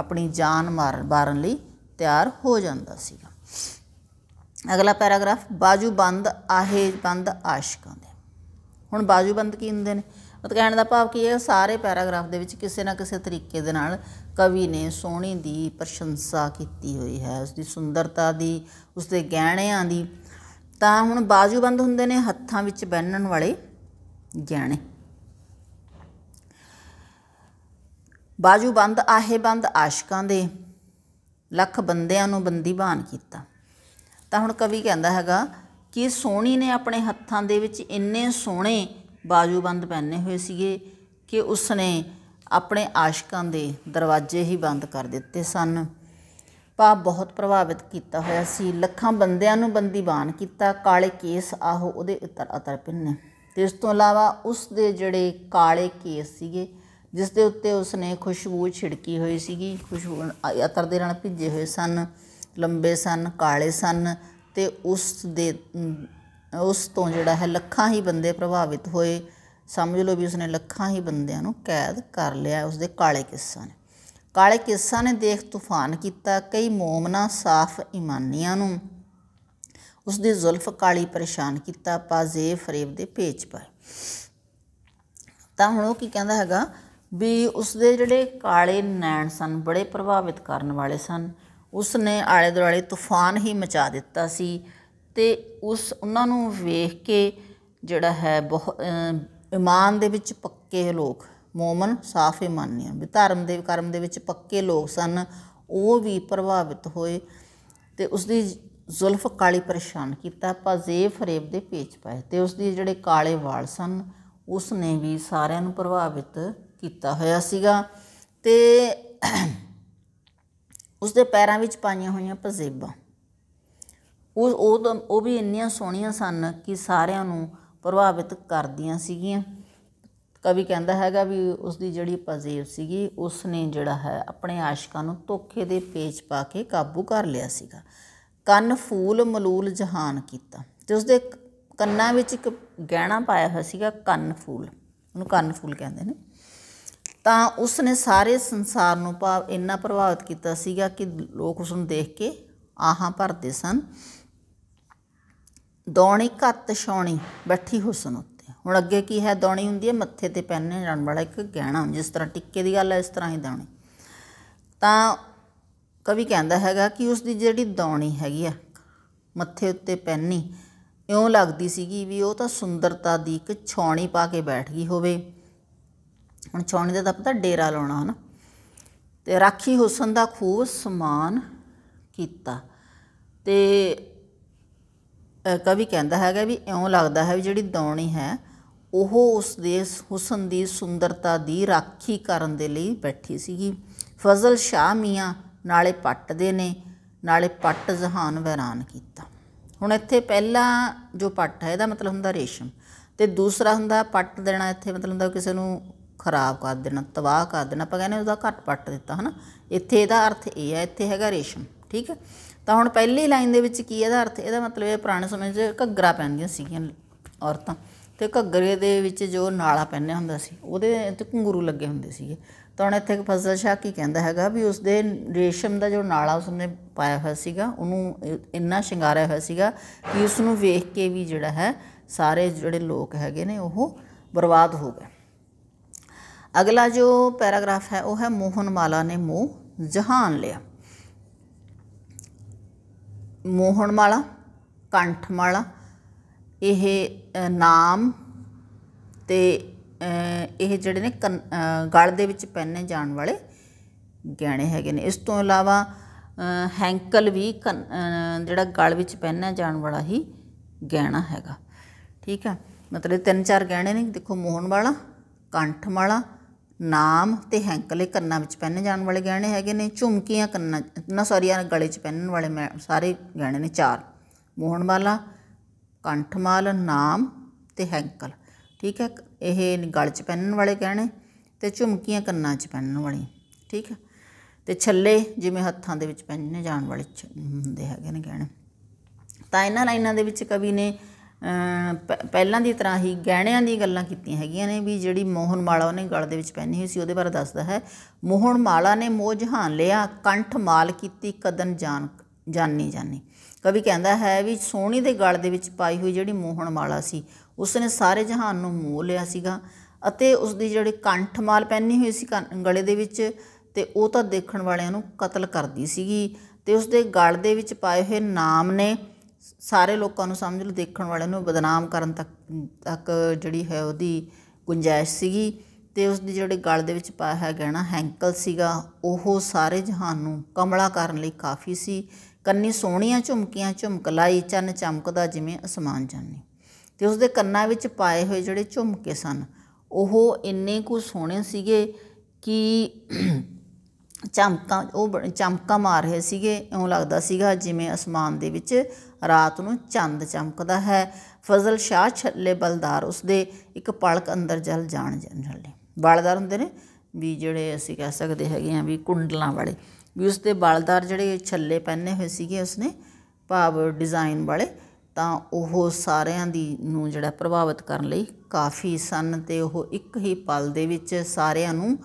ਆਪਣੀ ਜਾਨ ਮਾਰਨ ਬਾਰਨ ਲਈ ਤਿਆਰ ਹੋ ਜਾਂਦਾ ਸੀਗਾ ਅਗਲਾ ਪੈਰਾਗ੍ਰਾਫ ਬਾਜੂਬੰਦ ਬੰਦ ਆਸ਼ਿਕਾਂ ਦੇ ਹੁਣ ਬਾਜੂਬੰਦ ਕੀ ਹੁੰਦੇ ਨੇ ਉਹ ਕਹਿਣ ਦਾ ਭਾਵ ਕੀ ਹੈ ਸਾਰੇ ਪੈਰਾਗ੍ਰਾਫ ਦੇ ਵਿੱਚ ਕਿਸੇ ਨਾ ਕਿਸੇ ਤਰੀਕੇ ਦੇ ਨਾਲ ਕਵੀ ਨੇ ਸੋਹਣੀ ਦੀ ਪ੍ਰਸ਼ੰਸਾ ਕੀਤੀ ਹੋਈ ਹੈ ਉਸ ਦੀ ਸੁੰਦਰਤਾ ਦੀ ਉਸ ਦੇ ਗਹਿਣਿਆਂ ਦੀ ਤਾਂ ਹੁਣ ਬਾਜੂਬੰਦ ਹੁੰਦੇ ਨੇ ਹੱਥਾਂ ਵਿੱਚ ਬੰਨਣ ਵਾਲੇ ਜਾਣੇ ਬਾਜੂ ਬੰਦ ਆਹੇ ਬੰਦ ਆਸ਼ਕਾਂ ਦੇ ਲੱਖ ਬੰਦਿਆਂ ਨੂੰ ਬੰਦੀਬਾਨ ਕੀਤਾ ਤਾਂ ਹੁਣ ਕਵੀ ਕਹਿੰਦਾ ਹੈਗਾ ਕਿ ਸੋਹਣੀ ਨੇ ਆਪਣੇ ਹੱਥਾਂ ਦੇ ਵਿੱਚ ਇੰਨੇ ਸੋਹਣੇ ਬਾਜੂਬੰਦ ਪਹਿਨੇ ਹੋਏ ਸੀਗੇ ਕਿ ਉਸਨੇ ਆਪਣੇ ਆਸ਼ਕਾਂ ਦੇ ਦਰਵਾਜ਼ੇ ਹੀ ਬੰਦ ਕਰ ਦਿੱਤੇ ਸਨ ਪਾ ਬਹੁਤ ਪ੍ਰਭਾਵਿਤ ਕੀਤਾ ਹੋਇਆ ਸੀ ਲੱਖਾਂ ਬੰਦਿਆਂ ਨੂੰ ਬੰਦੀਬਾਨ ਕੀਤਾ ਕਾਲੇ ਕੇਸ ਆਹੋ ਉਹਦੇ ਉੱਤਰ ਅਤਰ ਪਿੰਨੇ ਤੇ ਇਸ ਤੋਂ ਇਲਾਵਾ ਉਸ ਦੇ ਜਿਹੜੇ ਕਾਲੇ ਕੇਸ ਸੀਗੇ ਜਿਸ ਦੇ ਉੱਤੇ ਉਸ ਨੇ ਖੁਸ਼ਬੂ ਛਿੜਕੀ ਹੋਈ ਸੀਗੀ ਖੁਸ਼ਬੂ ਅਤਰ ਦੇ ਨਾਲ ਭਿੱਜੇ ਹੋਏ ਸਨ ਲੰਬੇ ਸਨ ਕਾਲੇ ਸਨ ਤੇ ਉਸ ਦੇ ਉਸ ਤੋਂ ਜਿਹੜਾ ਹੈ ਲੱਖਾਂ ਹੀ ਬੰਦੇ ਪ੍ਰਭਾਵਿਤ ਹੋਏ ਸਮਝ ਲਓ ਵੀ ਉਸਨੇ ਲੱਖਾਂ ਹੀ ਬੰਦਿਆਂ ਨੂੰ ਕੈਦ ਕਰ ਲਿਆ ਉਸ ਦੇ ਕਾਲੇ ਕਿੱਸਾ ਨੇ ਕਾਲੇ ਕਿੱਸਾ ਨੇ ਦੇਖ ਤੂਫਾਨ ਕੀਤਾ ਕਈ ਮੋਮਨਾ ਸਾਫ਼ ਇਮਾਨੀਆਂ ਨੂੰ ਉਸ ਦੇ ਜ਼ੁਲਫ ਕਾਲੀ ਪਰੇਸ਼ਾਨ ਕੀਤਾ ਪਾਜ਼ੇ ਫਰੇਬ ਦੇ ਪੇਚ ਪਰ ਤਾਂ ਹੁਣ ਉਹ ਕੀ ਕਹਿੰਦਾ ਹੈਗਾ ਵੀ ਉਸ ਦੇ ਜਿਹੜੇ ਕਾਲੇ ਨੈਣ ਸਨ ਬੜੇ ਪ੍ਰਭਾਵਿਤ ਕਰਨ ਵਾਲੇ ਸਨ ਉਸ ਨੇ ਆਲੇ ਦੁਆਲੇ ਤੂਫਾਨ ਹੀ ਮਚਾ ਦਿੱਤਾ ਸੀ ਤੇ ਉਸ ਉਹਨਾਂ ਨੂੰ ਵੇਖ ਕੇ ਜਿਹੜਾ ਹੈ ਬਹੁਤ ਇਮਾਨ ਦੇ ਵਿੱਚ ਪੱਕੇ ਲੋਕ ਮੂਮਨ ਸਾਫ ਇਮਾਨੀਆਂ ਵੀ ਧਰਮ ਦੇ ਕਰਮ ਦੇ ਵਿੱਚ ਪੱਕੇ ਲੋਕ ਸਨ ਉਹ ਵੀ ਪ੍ਰਭਾਵਿਤ ਹੋਏ ਤੇ ਉਸ ਦੀ ਜ਼ੁਲਫ ਕਾਲੀ ਪਰੇਸ਼ਾਨ ਕੀਤਾ ਆਪਾਂ ਜੇ ਫਰੇਬ ਦੇ ਪੇਚ ਪਾਏ ਤੇ ਉਸ ਦੇ ਜਿਹੜੇ ਕਾਲੇ ਵਾਲ ਸਨ ਉਸ ਨੇ ਵੀ ਸਾਰਿਆਂ ਨੂੰ ਪ੍ਰਭਾਵਿਤ ਕੀਤਾ ਹੋਇਆ ਸੀਗਾ ਤੇ ਉਸ ਦੇ ਪੈਰਾਂ ਵਿੱਚ ਪਾਈਆਂ ਹੋਈਆਂ ਪਜ਼ੇਬਾਂ ਉਹ ਉਹ ਉਹ ਵੀ ਇੰਨੀਆਂ ਸੋਹਣੀਆਂ ਸਨ ਕਿ ਸਾਰਿਆਂ ਨੂੰ ਪ੍ਰਭਾਵਿਤ ਕਰਦੀਆਂ ਸੀਗੀਆਂ ਕਵੀ ਕਹਿੰਦਾ ਹੈਗਾ ਵੀ ਉਸ ਦੀ ਜਿਹੜੀ ਪਜ਼ੇਬ ਸੀਗੀ ਉਸ ਨੇ ਜਿਹੜਾ ਹੈ ਆਪਣੇ ਆਸ਼ਿਕਾਂ ਨੂੰ ਧੋਖੇ ਦੇ ਪੇਚ ਪਾ ਕੇ ਕਾਬੂ ਕਰ ਲਿਆ ਸੀਗਾ ਕੰਨ ਫੂਲ ਮਲੂਲ ਜਹਾਨ ਕੀਤਾ ਤੇ ਉਸਦੇ ਕੰਨਾਂ ਵਿੱਚ ਇੱਕ ਗਹਿਣਾ ਪਾਇਆ ਹੋਇਆ ਸੀਗਾ ਕੰਨ ਫੂਲ ਉਹਨੂੰ ਕੰਨ ਫੂਲ ਕਹਿੰਦੇ ਨੇ ਤਾਂ ਉਸ ਨੇ ਸਾਰੇ ਸੰਸਾਰ ਨੂੰ ਭਾਵ ਇੰਨਾ ਪ੍ਰਭਾਵਿਤ ਕੀਤਾ ਸੀਗਾ ਕਿ ਲੋਕ ਉਸ ਨੂੰ ਦੇਖ ਕੇ ਆਹਾਂ ਭਰਦੇ ਸਨ ਦੌਣੀ ਘੱਤ ਛੌਣੀ ਬੈਠੀ ਹੁਸਨ ਉੱਤੇ ਹੁਣ ਅੱਗੇ ਕੀ ਹੈ ਦੌਣੀ ਹੁੰਦੀ ਹੈ ਮੱਥੇ ਤੇ ਪਹਿਨਣ ਜਾਣ ਵਾਲਾ ਇੱਕ ਗਹਿਣਾ ਜਿਸ ਤਰ੍ਹਾਂ ਟਿੱਕੇ ਦੀ ਗੱਲ ਹੈ ਇਸ ਤਰ੍ਹਾਂ ਹੀ ਦੌਣੀ ਤਾਂ ਕਵੀ ਕਹਿੰਦਾ ਹੈਗਾ ਕਿ ਉਸ ਦੀ ਜਿਹੜੀ ਦੌਣੀ ਹੈਗੀ ਆ ਮੱਥੇ ਉੱਤੇ ਪੈਣੀ ਇਉਂ ਲੱਗਦੀ ਸੀਗੀ ਵੀ ਉਹ ਤਾਂ ਸੁੰਦਰਤਾ ਦੀ ਇੱਕ ਛੌਣੀ ਪਾ ਕੇ ਬੈਠ ਗਈ ਹੋਵੇ ਹੁਣ ਛੌਣੀ ਦਾ ਤਾਂ ਪਤਾ ਡੇਰਾ ਲਾਉਣਾ ਹਨ ਤੇ ਰਾਖੀ ਹੁਸਨ ਦਾ ਖੂਬ ਸਮਾਨ ਕੀਤਾ ਤੇ ਕਵੀ ਕਹਿੰਦਾ ਹੈਗਾ ਵੀ ਇਉਂ ਲੱਗਦਾ ਹੈ ਵੀ ਜਿਹੜੀ ਦੌਣੀ ਹੈ ਉਹ ਉਸ ਦੇ ਹੁਸਨ ਦੀ ਸੁੰਦਰਤਾ ਦੀ ਰਾਖੀ ਕਰਨ ਦੇ ਲਈ ਬੈਠੀ ਸੀਗੀ ਫਜ਼ਲ ਸ਼ਾਹ ਮੀਆਂ ਨਾਲੇ ਪੱਟਦੇ ਨੇ ਨਾਲੇ ਪੱਟ ਜ਼ਹਾਨ ਵੈਰਾਨ ਕੀਤਾ ਹੁਣ ਇੱਥੇ ਪਹਿਲਾ ਜੋ ਪੱਟ ਹੈ ਇਹਦਾ ਮਤਲਬ ਹੁੰਦਾ ਰੇਸ਼ਮ ਤੇ ਦੂਸਰਾ ਹੁੰਦਾ ਪੱਟ ਦੇਣਾ ਇੱਥੇ ਮਤਲਬ ਹੁੰਦਾ ਕਿਸੇ ਨੂੰ ਖਰਾਬ ਕਰ ਦੇਣਾ ਤਬਾਹ ਕਰ ਦੇਣਾ ਆਪਾਂ ਕਹਿੰਦੇ ਉਹਦਾ ਘੱਟ ਪੱਟ ਦਿੱਤਾ ਹਨਾ ਇੱਥੇ ਇਹਦਾ ਅਰਥ ਇਹ ਹੈ ਇੱਥੇ ਹੈਗਾ ਰੇਸ਼ਮ ਠੀਕ ਹੈ ਤਾਂ ਹੁਣ ਪਹਿਲੀ ਲਾਈਨ ਦੇ ਵਿੱਚ ਕੀ ਇਹਦਾ ਅਰਥ ਇਹਦਾ ਮਤਲਬ ਇਹ ਪੁਰਾਣੇ ਸਮੇਂ 'ਚ ਘੱਗਰਾ ਪਹਿਨਦੀਆਂ ਸੀਗੀਆਂ ਔਰਤਾਂ ਤੇ ਘੱਗਰੇ ਦੇ ਵਿੱਚ ਜੋ ਨਾਲਾ ਪਹਿਨਿਆ ਹੁੰਦਾ ਸੀ ਉਹਦੇ ਤੇ ਘੁੰਗਰੂ ਲੱਗੇ ਹੁੰਦੇ ਸੀਗੇ ਤਾਂ ਉਹਨੇ ਇੱਥੇ ਫਜ਼ਲ ਸ਼ਾਹ ਕੀ ਕਹਿੰਦਾ ਹੈਗਾ ਵੀ ਉਸ ਦੇ ਰੇਸ਼ਮ ਦਾ ਜੋ ਨਾਲਾ ਉਸਨੇ ਪਾਇਆ ਹੋਇਆ ਸੀਗਾ ਉਹਨੂੰ ਇੰਨਾ ਸ਼ਿੰਗਾਰਿਆ ਹੋਇਆ ਸੀਗਾ ਕਿ ਉਸ ਨੂੰ ਵੇਖ ਕੇ ਵੀ ਜਿਹੜਾ ਹੈ ਸਾਰੇ ਜਿਹੜੇ ਲੋਕ ਹੈਗੇ ਨੇ ਉਹ ਬਰਬਾਦ ਹੋ ਗਏ ਅਗਲਾ ਜੋ ਪੈਰਾਗ੍ਰਾਫ ਹੈ ਉਹ ਹੈ ਮੋਹਨ ਮਾਲਾ ਨੇ ਮੋਹ ਜਹਾਨ ਲਿਆ ਮੋਹਨ ਮਾਲਾ ਕੰਠ ਮਾਲਾ ਇਹ ਨਾਮ ਤੇ ਇਹ ਜਿਹੜੇ ਨੇ ਗਲ ਦੇ ਵਿੱਚ ਪਹਿਨੇ ਜਾਣ ਵਾਲੇ ਗਹਿਣੇ ਹੈਗੇ ਨੇ ਇਸ ਤੋਂ ਇਲਾਵਾ ਹੈਂਕਲ ਵੀ ਜਿਹੜਾ ਗਲ ਵਿੱਚ ਪਹਿਨਿਆ ਜਾਣ ਵਾਲਾ ਹੀ ਗਹਿਣਾ ਹੈਗਾ ਠੀਕ ਆ ਮਤਲਬ ਤਿੰਨ ਚਾਰ ਗਹਿਣੇ ਨੇ ਦੇਖੋ ਮੋਹਨ ਵਾਲਾ ਕੰਠ ਵਾਲਾ ਨਾਮ ਤੇ ਹੈਂਕਲੇ ਕੰਨਾਂ ਵਿੱਚ ਪਹਿਨੇ ਜਾਣ ਵਾਲੇ ਗਹਿਣੇ ਹੈਗੇ ਨੇ ਝੁਮਕੀਆਂ ਕੰਨਾਂ ਨਾ ਸੌਰੀ ਆ ਗਲੇ 'ਚ ਪਹਿਨਣ ਵਾਲੇ ਸਾਰੇ ਗਹਿਣੇ ਨੇ ਚਾਰ ਮੋਹਣ ਵਾਲਾ ਕੰਠਮਾਲ ਨਾਮ ਤੇ ਹੈਂਕਲ ਠੀਕ ਹੈ ਇਹ ਗਲ 'ਚ ਪਹਿਨਣ ਵਾਲੇ ਗਹਿਣੇ ਤੇ ਝੁਮਕੀਆਂ ਕੰਨਾਂ 'ਚ ਪਹਿਨਣ ਵਾਲੀ ਠੀਕ ਤੇ ਛੱਲੇ ਜਿਵੇਂ ਹੱਥਾਂ ਦੇ ਵਿੱਚ ਪਹਿਨੇ ਜਾਣ ਵਾਲੇ ਹੁੰਦੇ ਹੈਗੇ ਨੇ ਗਹਿਣੇ ਤਾਂ ਇਹਨਾਂ ਲਾਈਨਾਂ ਦੇ ਵਿੱਚ ਕਵੀ ਨੇ ਪਹਿਲਾਂ ਦੀ ਤਰ੍ਹਾਂ ਹੀ ਗਹਿਣਿਆਂ ਦੀ ਗੱਲਾਂ ਕੀਤੀਆਂ ਹੈਗੀਆਂ ਨੇ ਵੀ ਜਿਹੜੀ ਮੋਹਨ ਮਾਲਾ ਉਹਨੇ ਗਲ ਦੇ ਵਿੱਚ ਪਹਿਨੀ ਹੋਈ ਸੀ ਉਹਦੇ ਬਾਰੇ ਦੱਸਦਾ ਹੈ ਮੋਹਨ ਮਾਲਾ ਨੇ ਮੋਹ ਜਹਾਨ ਲਿਆ ਕੰਠ ਮਾਲ ਕੀਤੀ ਕਦਨ ਜਾਨ ਜਾਨੀ ਜਾਨੀ ਕਵੀ ਕਹਿੰਦਾ ਹੈ ਵੀ ਸੋਹਣੀ ਦੇ ਗਲ ਦੇ ਵਿੱਚ ਪਾਈ ਹੋਈ ਜਿਹੜੀ ਮੋਹਨ ਮਾਲਾ ਸੀ ਉਸ ਨੇ ਸਾਰੇ ਜਹਾਨ ਨੂੰ ਮੋਹ ਲਿਆ ਸੀਗਾ ਅਤੇ ਉਸ ਦੀ ਜਿਹੜੇ ਕੰਠਮਾਲ ਪਹਿਨੀ ਹੋਈ ਸੀ ਗਲੇ ਦੇ ਵਿੱਚ ਤੇ ਉਹ ਤਾਂ ਦੇਖਣ ਵਾਲਿਆਂ ਨੂੰ ਕਤਲ ਕਰਦੀ ਸੀਗੀ ਤੇ ਉਸ ਦੇ ਗਲ ਦੇ ਵਿੱਚ ਪਾਏ ਹੋਏ ਨਾਮ ਨੇ ਸਾਰੇ ਲੋਕਾਂ ਨੂੰ ਸਮਝ ਲਓ ਦੇਖਣ ਵਾਲਿਆਂ ਨੂੰ ਬਦਨਾਮ ਕਰਨ ਤੱਕ ਤੱਕ ਜਿਹੜੀ ਹੈ ਉਹਦੀ ਗੁੰਜਾਇਸ਼ ਸੀਗੀ ਤੇ ਉਸ ਦੀ ਜਿਹੜੇ ਗਲ ਦੇ ਵਿੱਚ ਪਾਇਆ ਹੈ ਗਹਿਣਾ ਹੈਂਕਲ ਸੀਗਾ ਉਹ ਸਾਰੇ ਜਹਾਨ ਨੂੰ ਕਮਲਾ ਕਰਨ ਲਈ ਕਾਫੀ ਸੀ ਕੰਨੀ ਸੋਹਣੀਆਂ ਝੁਮਕੀਆਂ ਝੁਮਕ ਲਾਈ ਚੰਨ ਚਮਕਦਾ ਜਿਵੇਂ ਅਸਮਾਨ ਜਾਨੀ ਤੇ ਉਸ ਦੇ ਕੰਨਾਂ ਵਿੱਚ ਪਾਏ ਹੋਏ ਜਿਹੜੇ ਝੁਮਕੇ ਸਨ ਉਹ ਇੰਨੇ ਕੁ ਸੋਹਣੇ ਸੀਗੇ ਕਿ ਚਮਕਾਂ ਉਹ ਚਮਕਾਂ ਮਾਰ ਰਹੇ ਸੀਗੇ ਐਉਂ ਲੱਗਦਾ ਸੀਗਾ ਜਿਵੇਂ ਅਸਮਾਨ ਦੇ ਵਿੱਚ ਰਾਤ ਨੂੰ ਚੰਦ ਚਮਕਦਾ ਹੈ ਫਜ਼ਲ ਸ਼ਾਹ ਛੱਲੇ ਬਲਦਾਰ ਉਸਦੇ ਇੱਕ ਪਲਕ ਅੰਦਰ ਜਲ ਜਾਣ ਜਨਰਲੇ ਬਲਦਾਰ ਹੁੰਦੇ ਨੇ ਵੀ ਜਿਹੜੇ ਅਸੀਂ ਕਹਿ ਸਕਦੇ ਹੈਗੇ ਆ ਵੀ ਕੁੰਡਲਾਂ ਵਾਲੇ ਵੀ ਉਸਦੇ ਬਲਦਾਰ ਜਿਹੜੇ ਛੱਲੇ ਪਹਿਨੇ ਹੋਏ ਸੀਗੇ ਉਸਨੇ ਭਾਵ ਡਿਜ਼ਾਈਨ ਵਾਲੇ ਤਾਂ ਉਹ ਸਾਰਿਆਂ ਦੀ ਨੂੰ ਜਿਹੜਾ ਪ੍ਰਭਾਵਿਤ ਕਰਨ ਲਈ ਕਾਫੀ ਸਨ ਤੇ ਉਹ ਇੱਕ ਹੀ ਪਲ ਦੇ ਵਿੱਚ ਸਾਰਿਆਂ ਨੂੰ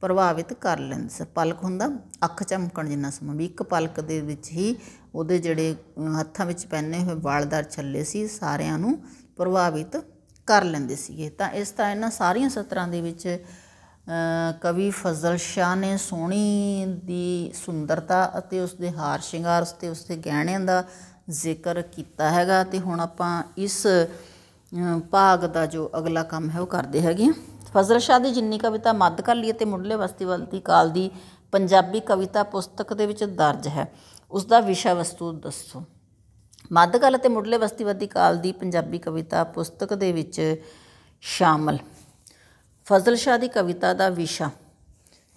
ਪ੍ਰਭਾਵਿਤ ਕਰ ਲੈਂਦੇ ਸੀ ਪਲਕ ਹੁੰਦਾ ਅੱਖ ਚਮਕਣ ਜਿੰਨਾ ਸਮਾਂ ਵੀ ਇੱਕ ਪਲਕ ਦੇ ਵਿੱਚ ਹੀ ਉਹਦੇ ਜਿਹੜੇ ਹੱਥਾਂ ਵਿੱਚ ਪਹਿਨੇ ਹੋਏ ਵਾਲਦਾਰ ਛੱਲੇ ਸੀ ਸਾਰਿਆਂ ਨੂੰ ਪ੍ਰਭਾਵਿਤ ਕਰ ਲੈਂਦੇ ਸੀਗੇ ਤਾਂ ਇਸ ਤਰ੍ਹਾਂ ਇਹਨਾਂ ਸਾਰੀਆਂ ਸਤਰਾਂ ਦੇ ਵਿੱਚ ਕਵੀ ਫਜ਼ਲ ਸ਼ਾਹ ਨੇ ਸੋਹਣੀ ਦੀ ਸੁੰਦਰਤਾ ਅਤੇ ਉਸ ਦੇ ਹਾਰ ਸ਼ਿੰਗਾਰ ਉਸ ਤੇ ਉਸ ਦੇ ਗਹਿਣਿਆਂ ਦਾ ਜ਼ਿਕਰ ਕੀਤਾ ਹੈਗਾ ਤੇ ਹੁਣ ਆਪਾਂ ਇਸ ਭਾਗ ਦਾ ਜੋ ਅਗਲਾ ਕੰਮ ਹੈ ਉਹ ਕਰਦੇ ਹੈਗੇ ਫਜ਼ਲ ਸ਼ਾਹ ਦੀ ਜਿੰਨੀ ਕਵਿਤਾ ਕਰ ਲਈ ਤੇ ਮੁੱਢਲੇ ਵਲਤੀ ਕਾਲ ਦੀ ਪੰਜਾਬੀ ਕਵਿਤਾ ਪੁਸਤਕ ਦੇ ਵਿੱਚ ਦਰਜ ਹੈ ਉਸ ਦਾ ਵਿਸ਼ਾ ਵਸਤੂ ਦੱਸੋ ਕਾਲ ਅਤੇ ਮੁੱਢਲੇ ਵਲਤੀ ਕਾਲ ਦੀ ਪੰਜਾਬੀ ਕਵਿਤਾ ਪੁਸਤਕ ਦੇ ਵਿੱਚ ਸ਼ਾਮਲ ਫਜ਼ਲ ਸ਼ਾਹ ਦੀ ਕਵਿਤਾ ਦਾ ਵਿਸ਼ਾ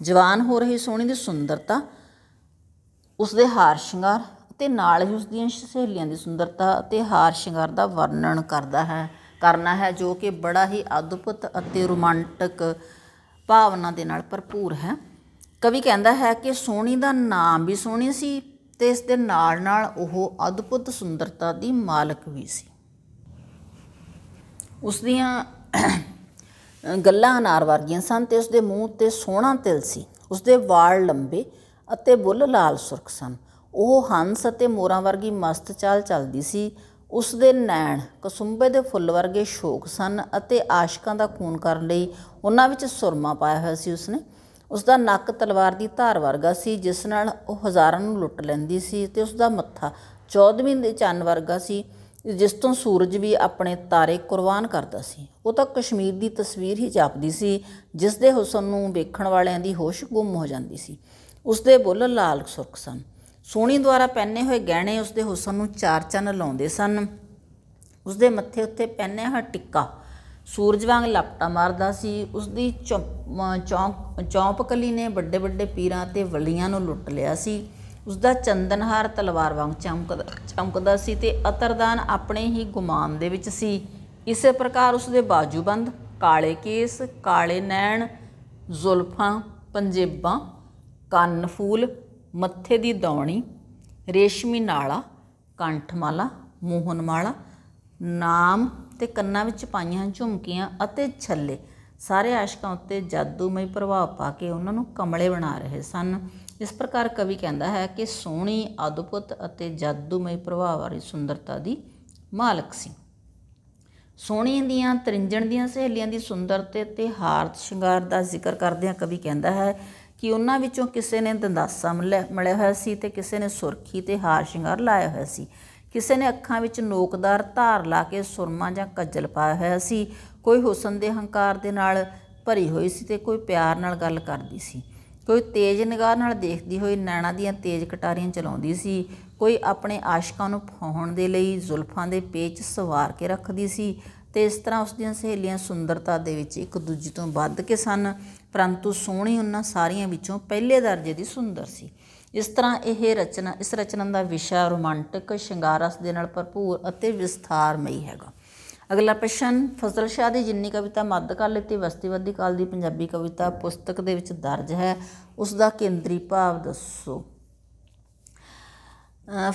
ਜਵਾਨ ਹੋ ਰਹੀ ਸੋਹਣੀ ਦੀ ਸੁੰਦਰਤਾ ਉਸ ਦੇ ਹਾਰ ਸ਼ਿੰਗਾਰ ਤੇ ਨਾਲ ਹੀ ਉਸ ਦੀਆਂ ਸਹੇਲੀਆਂ ਦੀ ਸੁੰਦਰਤਾ ਅਤੇ ਹਾਰ ਸ਼ਿੰਗਾਰ ਦਾ ਵਰਣਨ ਕਰਦਾ ਹੈ ਕਰਨਾ ਹੈ ਜੋ ਕਿ ਬੜਾ ਹੀ ਅਦਭੁਤ ਅਤੇ ਰੋਮਾਂਟਿਕ ਭਾਵਨਾ ਦੇ ਨਾਲ ਭਰਪੂਰ ਹੈ ਕਵੀ ਕਹਿੰਦਾ ਹੈ ਕਿ ਸੋਹਣੀ ਦਾ ਨਾਮ ਵੀ ਸੋਹਣੀ ਸੀ ਤੇ ਇਸ ਦੇ ਨਾਲ ਨਾਲ ਉਹ ਅਦਭੁਤ ਸੁੰਦਰਤਾ ਦੀ ਮਾਲਕ ਵੀ ਸੀ ਉਸ ਦੀਆਂ ਗੱਲਾਂ ਅਨਾਰ ਵਰਗੀਆਂ ਸਨ ਤੇ ਉਸ ਦੇ ਮੂੰਹ ਤੇ ਸੋਹਣਾ ਤਿਲ ਸੀ ਉਸ ਦੇ ਵਾਲ ਲੰਬੇ ਅਤੇ ਬੁੱਲ ਲਾਲ ਸੁਰਖ ਸਨ ਉਹ ਹੰਸ ਅਤੇ ਮੋਰਾਂ ਵਰਗੀ ਮਸਤ ਚਾਲ ਚੱਲਦੀ ਸੀ ਉਸ ਦੇ ਨੈਣ ਕਸੁੰਬੇ ਦੇ ਫੁੱਲ ਵਰਗੇ ਸ਼ੋਕ ਸਨ ਅਤੇ ਆਸ਼ਕਾਂ ਦਾ ਖੂਨ ਕਰਨ ਲਈ ਉਹਨਾਂ ਵਿੱਚ ਸੁਰਮਾ ਪਾਇਆ ਹੋਇਆ ਸੀ ਉਸਨੇ ਉਸ ਦਾ ਨੱਕ ਤਲਵਾਰ ਦੀ ਧਾਰ ਵਰਗਾ ਸੀ ਜਿਸ ਨਾਲ ਉਹ ਹਜ਼ਾਰਾਂ ਨੂੰ ਲੁੱਟ ਲੈਂਦੀ ਸੀ ਤੇ ਉਸ ਦਾ ਮੱਥਾ 14ਵੀਂ ਦੇ ਚੰਨ ਵਰਗਾ ਸੀ ਜਿਸ ਤੋਂ ਸੂਰਜ ਵੀ ਆਪਣੇ ਤਾਰੇ ਕੁਰਬਾਨ ਕਰਦਾ ਸੀ ਉਹ ਤਾਂ ਕਸ਼ਮੀਰ ਦੀ ਤਸਵੀਰ ਹੀ ਜਾਪਦੀ ਸੀ ਜਿਸ ਦੇ ਹੁਸਨ ਨੂੰ ਵੇਖਣ ਵਾਲਿਆਂ ਦੀ ਹੋਸ਼ ਗੁੰਮ ਹੋ ਜਾਂਦੀ ਸੀ ਉਸ ਦੇ ਬੁੱਲ ਲਾਲ ਸੁਰਖ ਸਨ ਸੋਣੀ ਦੁਆਰਾ ਪਹਿਨੇ ਹੋਏ ਗਹਿਣੇ ਉਸ ਦੇ ਹੁਸਨ ਨੂੰ ਚਾਰ ਚੰਨ ਲਾਉਂਦੇ ਸਨ ਉਸ ਦੇ ਮੱਥੇ ਉੱਤੇ ਪਹਿਨੇ ਹੋਇਆ ਟਿੱਕਾ ਸੂਰਜ ਵਾਂਗ ਲਪਟਾ ਮਾਰਦਾ ਸੀ ਉਸ ਦੀ ਚੌਂਕ ਚੌਂਪਕਲੀ ਨੇ ਵੱਡੇ ਵੱਡੇ ਪੀਰਾਂ ਤੇ ਵਲੀਆਂ ਨੂੰ ਲੁੱਟ ਲਿਆ ਸੀ ਉਸ ਦਾ ਚੰਦਨਹਾਰ ਤਲਵਾਰ ਵਾਂਗ ਚਮਕਦਾ ਚਮਕਦਾ ਸੀ ਤੇ ਅਤਰਦਾਨ ਆਪਣੇ ਹੀ ਗੁਮਾਨ ਦੇ ਵਿੱਚ ਸੀ ਇਸੇ ਪ੍ਰਕਾਰ ਉਸ ਦੇ ਬਾਜੂਬੰਦ ਕਾਲੇ ਕੇਸ ਕਾਲੇ ਨੈਣ ਜ਼ੁਲਫਾਂ ਪੰਜੇਬਾਂ ਕੰਨ ਫੂਲ ਮੱਥੇ ਦੀ ਦੌਣੀ ਰੇਸ਼ਮੀ ਨਾਲਾ ਕੰਠਮਾਲਾ ਮੋਹਨਮਾਲਾ ਨਾਮ ਤੇ ਕੰਨਾਂ ਵਿੱਚ ਪਾਈਆਂ ਝੁਮਕੀਆਂ ਅਤੇ ਛੱਲੇ ਸਾਰੇ ਆਸ਼ਕਾਂ ਉੱਤੇ ਜਾਦੂਮਈ ਪ੍ਰਭਾਵ ਪਾ ਕੇ ਉਹਨਾਂ ਨੂੰ ਕਮਲੇ ਬਣਾ ਰਹੇ ਸਨ ਇਸ ਪ੍ਰਕਾਰ ਕਵੀ ਕਹਿੰਦਾ ਹੈ ਕਿ ਸੋਹਣੀ ਅਦਭੁਤ ਅਤੇ ਜਾਦੂਮਈ ਪ੍ਰਭਾਵ ਵਾਲੀ ਸੁੰਦਰਤਾ ਦੀ ਮਾਲਕ ਸੀ ਸੋਹਣੀ ਦੀਆਂ ਤ੍ਰਿੰਜਣ ਦੀਆਂ ਸਹੇਲੀਆਂ ਦੀ ਸੁੰਦਰਤਾ ਤੇ ਹਾਰਤ ਸ਼ਿੰਗਾਰ ਦਾ ਜ਼ਿਕਰ ਕਰਦਿਆਂ ਕਵੀ ਕਹਿੰਦਾ ਹੈ ਕਿ ਉਹਨਾਂ ਵਿੱਚੋਂ ਕਿਸੇ ਨੇ ਦੰਦਾਸਾ ਮਲਿਆ ਹੋਇਆ ਸੀ ਤੇ ਕਿਸੇ ਨੇ ਸੁਰਖੀ ਤੇ ਹਾਰ ਸ਼ਿੰਗਾਰ ਲਾਇਆ ਹੋਇਆ ਸੀ ਕਿਸੇ ਨੇ ਅੱਖਾਂ ਵਿੱਚ ਨੋਕਦਾਰ ਧਾਰ ਲਾ ਕੇ ਸੁਰਮਾ ਜਾਂ ਕੱਜਲ ਪਾਇਆ ਹੋਇਆ ਸੀ ਕੋਈ ਹੁਸਨ ਦੇ ਹੰਕਾਰ ਦੇ ਨਾਲ ਭਰੀ ਹੋਈ ਸੀ ਤੇ ਕੋਈ ਪਿਆਰ ਨਾਲ ਗੱਲ ਕਰਦੀ ਸੀ ਕੋਈ ਤੇਜ ਨਿਗਾਹ ਨਾਲ ਦੇਖਦੀ ਹੋਈ ਨੈਣਾ ਦੀਆਂ ਤੇਜ ਕਟਾਰੀਆਂ ਚਲਾਉਂਦੀ ਸੀ ਕੋਈ ਆਪਣੇ ਆਸ਼ਿਕਾਂ ਨੂੰ ਫਹਾਉਣ ਦੇ ਲਈ ਜ਼ੁਲਫਾਂ ਦੇ ਪੇਚ ਸਵਾਰ ਕੇ ਰੱਖਦੀ ਸੀ ਤੇ ਇਸ ਤਰ੍ਹਾਂ ਉਸ ਦੀਆਂ ਸਹੇਲੀਆਂ ਸੁੰਦਰਤਾ ਦੇ ਵਿੱਚ ਇੱਕ ਦੂਜੀ ਤੋਂ ਵੱਧ ਕੇ ਸਨ ਪਰੰਤੂ ਸੋਹਣੀ ਉਹਨਾਂ ਸਾਰੀਆਂ ਵਿੱਚੋਂ ਪਹਿਲੇ ਦਰਜੇ ਦੀ ਸੁੰਦਰ ਸੀ ਇਸ ਤਰ੍ਹਾਂ ਇਹ ਰਚਨਾ ਇਸ ਰਚਨਾ ਦਾ ਵਿਸ਼ਾ ਰੋਮਾਂਟਿਕ ਸ਼ਿੰਗਾਰਸ ਦੇ ਨਾਲ ਭਰਪੂਰ ਅਤੇ ਵਿਸਥਾਰਮਈ ਹੈਗਾ ਅਗਲਾ ਪ੍ਰਸ਼ਨ ਫਜ਼ਲ ਸ਼ਾਹ ਦੀ ਜਿੰਨੀ ਕਵਿਤਾ ਮੱਧਕਾਲ ਤੇ ਵਸਤੀਵਾਦੀ ਕਾਲ ਦੀ ਪੰਜਾਬੀ ਕਵਿਤਾ ਪੁਸਤਕ ਦੇ ਵਿੱਚ ਦਰਜ ਹੈ ਉਸ ਦਾ ਕੇਂਦਰੀ ਭਾਵ ਦੱਸੋ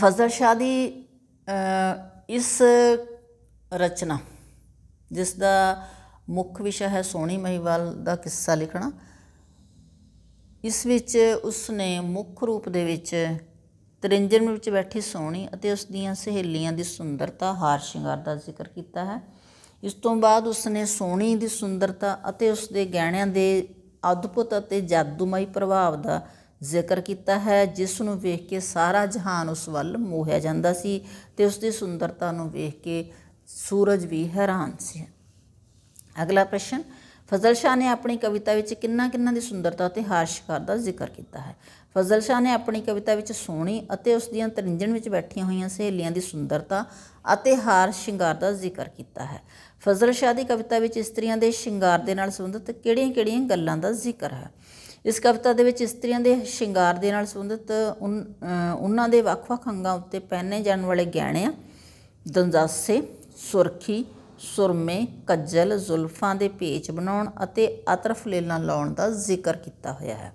ਫਜ਼ਲ ਸ਼ਾਹ ਦੀ ਇਸ ਰਚਨਾ ਜਿਸ ਦਾ ਮੁੱਖ ਵਿਸ਼ਾ ਹੈ ਸੋਹਣੀ ਮਹੀਵਾਲ ਦਾ ਕਿੱਸਾ ਲਿਖਣਾ ਇਸ ਵਿੱਚ ਉਸ ਨੇ ਮੁੱਖ ਰੂਪ ਦੇ ਵਿੱਚ ਤਰਿੰਜਨ ਵਿੱਚ ਬੈਠੀ ਸੋਹਣੀ ਅਤੇ ਉਸ ਦੀਆਂ ਸਹੇਲੀਆਂ ਦੀ ਸੁੰਦਰਤਾ ਹਾਰ ਸ਼ਿੰਗਾਰ ਦਾ ਜ਼ਿਕਰ ਕੀਤਾ ਹੈ ਇਸ ਤੋਂ ਬਾਅਦ ਉਸ ਨੇ ਸੋਹਣੀ ਦੀ ਸੁੰਦਰਤਾ ਅਤੇ ਉਸ ਦੇ ਗਹਿਣਿਆਂ ਦੇ ਅਦਭੁਤ ਅਤੇ ਜਾਦੂਮਈ ਪ੍ਰਭਾਵ ਦਾ ਜ਼ਿਕਰ ਕੀਤਾ ਹੈ ਜਿਸ ਨੂੰ ਵੇਖ ਕੇ ਸਾਰਾ ਜਹਾਨ ਉਸ ਵੱਲ ਮੋਹਿਆ ਜਾਂਦਾ ਸੀ ਤੇ ਉਸ ਦੀ ਸੁੰਦਰਤਾ ਨੂੰ ਵੇਖ ਕੇ ਸੂਰਜ ਵੀ ਹੈਰਾਨ ਸੀ ਅਗਲਾ ਪ੍ਰਸ਼ਨ ਫਜ਼ਲ ਸ਼ਾਹ ਨੇ ਆਪਣੀ ਕਵਿਤਾ ਵਿੱਚ ਕਿੰਨਾ ਕਿੰਨਾ ਦੀ ਸੁੰਦਰਤਾ ਅਤੇ ਹਾਰਸ਼ਕਾਰ ਦਾ ਜ਼ਿਕਰ ਕੀਤਾ ਹੈ ਫਜ਼ਲ ਸ਼ਾਹ ਨੇ ਆਪਣੀ ਕਵਿਤਾ ਵਿੱਚ ਸੋਹਣੀ ਅਤੇ ਉਸ ਦੀਆਂ ਤਰਿੰਜਣ ਵਿੱਚ ਬੈਠੀਆਂ ਹੋਈਆਂ ਸਹੇਲੀਆਂ ਦੀ ਸੁੰਦਰਤਾ ਅਤੇ ਹਾਰ ਸ਼ਿੰਗਾਰ ਦਾ ਜ਼ਿਕਰ ਕੀਤਾ ਹੈ ਫਜ਼ਲ ਸ਼ਾਹ ਦੀ ਕਵਿਤਾ ਵਿੱਚ ਇਸਤਰੀਆਂ ਦੇ ਸ਼ਿੰਗਾਰ ਦੇ ਨਾਲ ਸੰਬੰਧਿਤ ਕਿਹੜੀਆਂ-ਕਿਹੜੀਆਂ ਗੱਲਾਂ ਦਾ ਜ਼ਿਕਰ ਹੈ ਇਸ ਕਵਿਤਾ ਦੇ ਵਿੱਚ ਇਸਤਰੀਆਂ ਦੇ ਸ਼ਿੰਗਾਰ ਦੇ ਨਾਲ ਸੰਬੰਧਿਤ ਉਹਨਾਂ ਦੇ ਵੱਖ-ਵੱਖ ਅੰਗਾਂ ਉੱਤੇ ਪਹਿਨੇ ਜਾਣ ਵਾਲੇ ਗਹਿਣੇ ਦੰਦਾਸੇ ਸੁਰਖੀ ਸੁਰਮੇ ਕੱਜਲ ਜ਼ੁਲਫਾਂ ਦੇ ਪੇਚ ਬਣਾਉਣ ਅਤੇ ਅਤਰ ਫਲੇਲਾਂ ਲਾਉਣ ਦਾ ਜ਼ਿਕਰ ਕੀਤਾ ਹੋਇਆ ਹੈ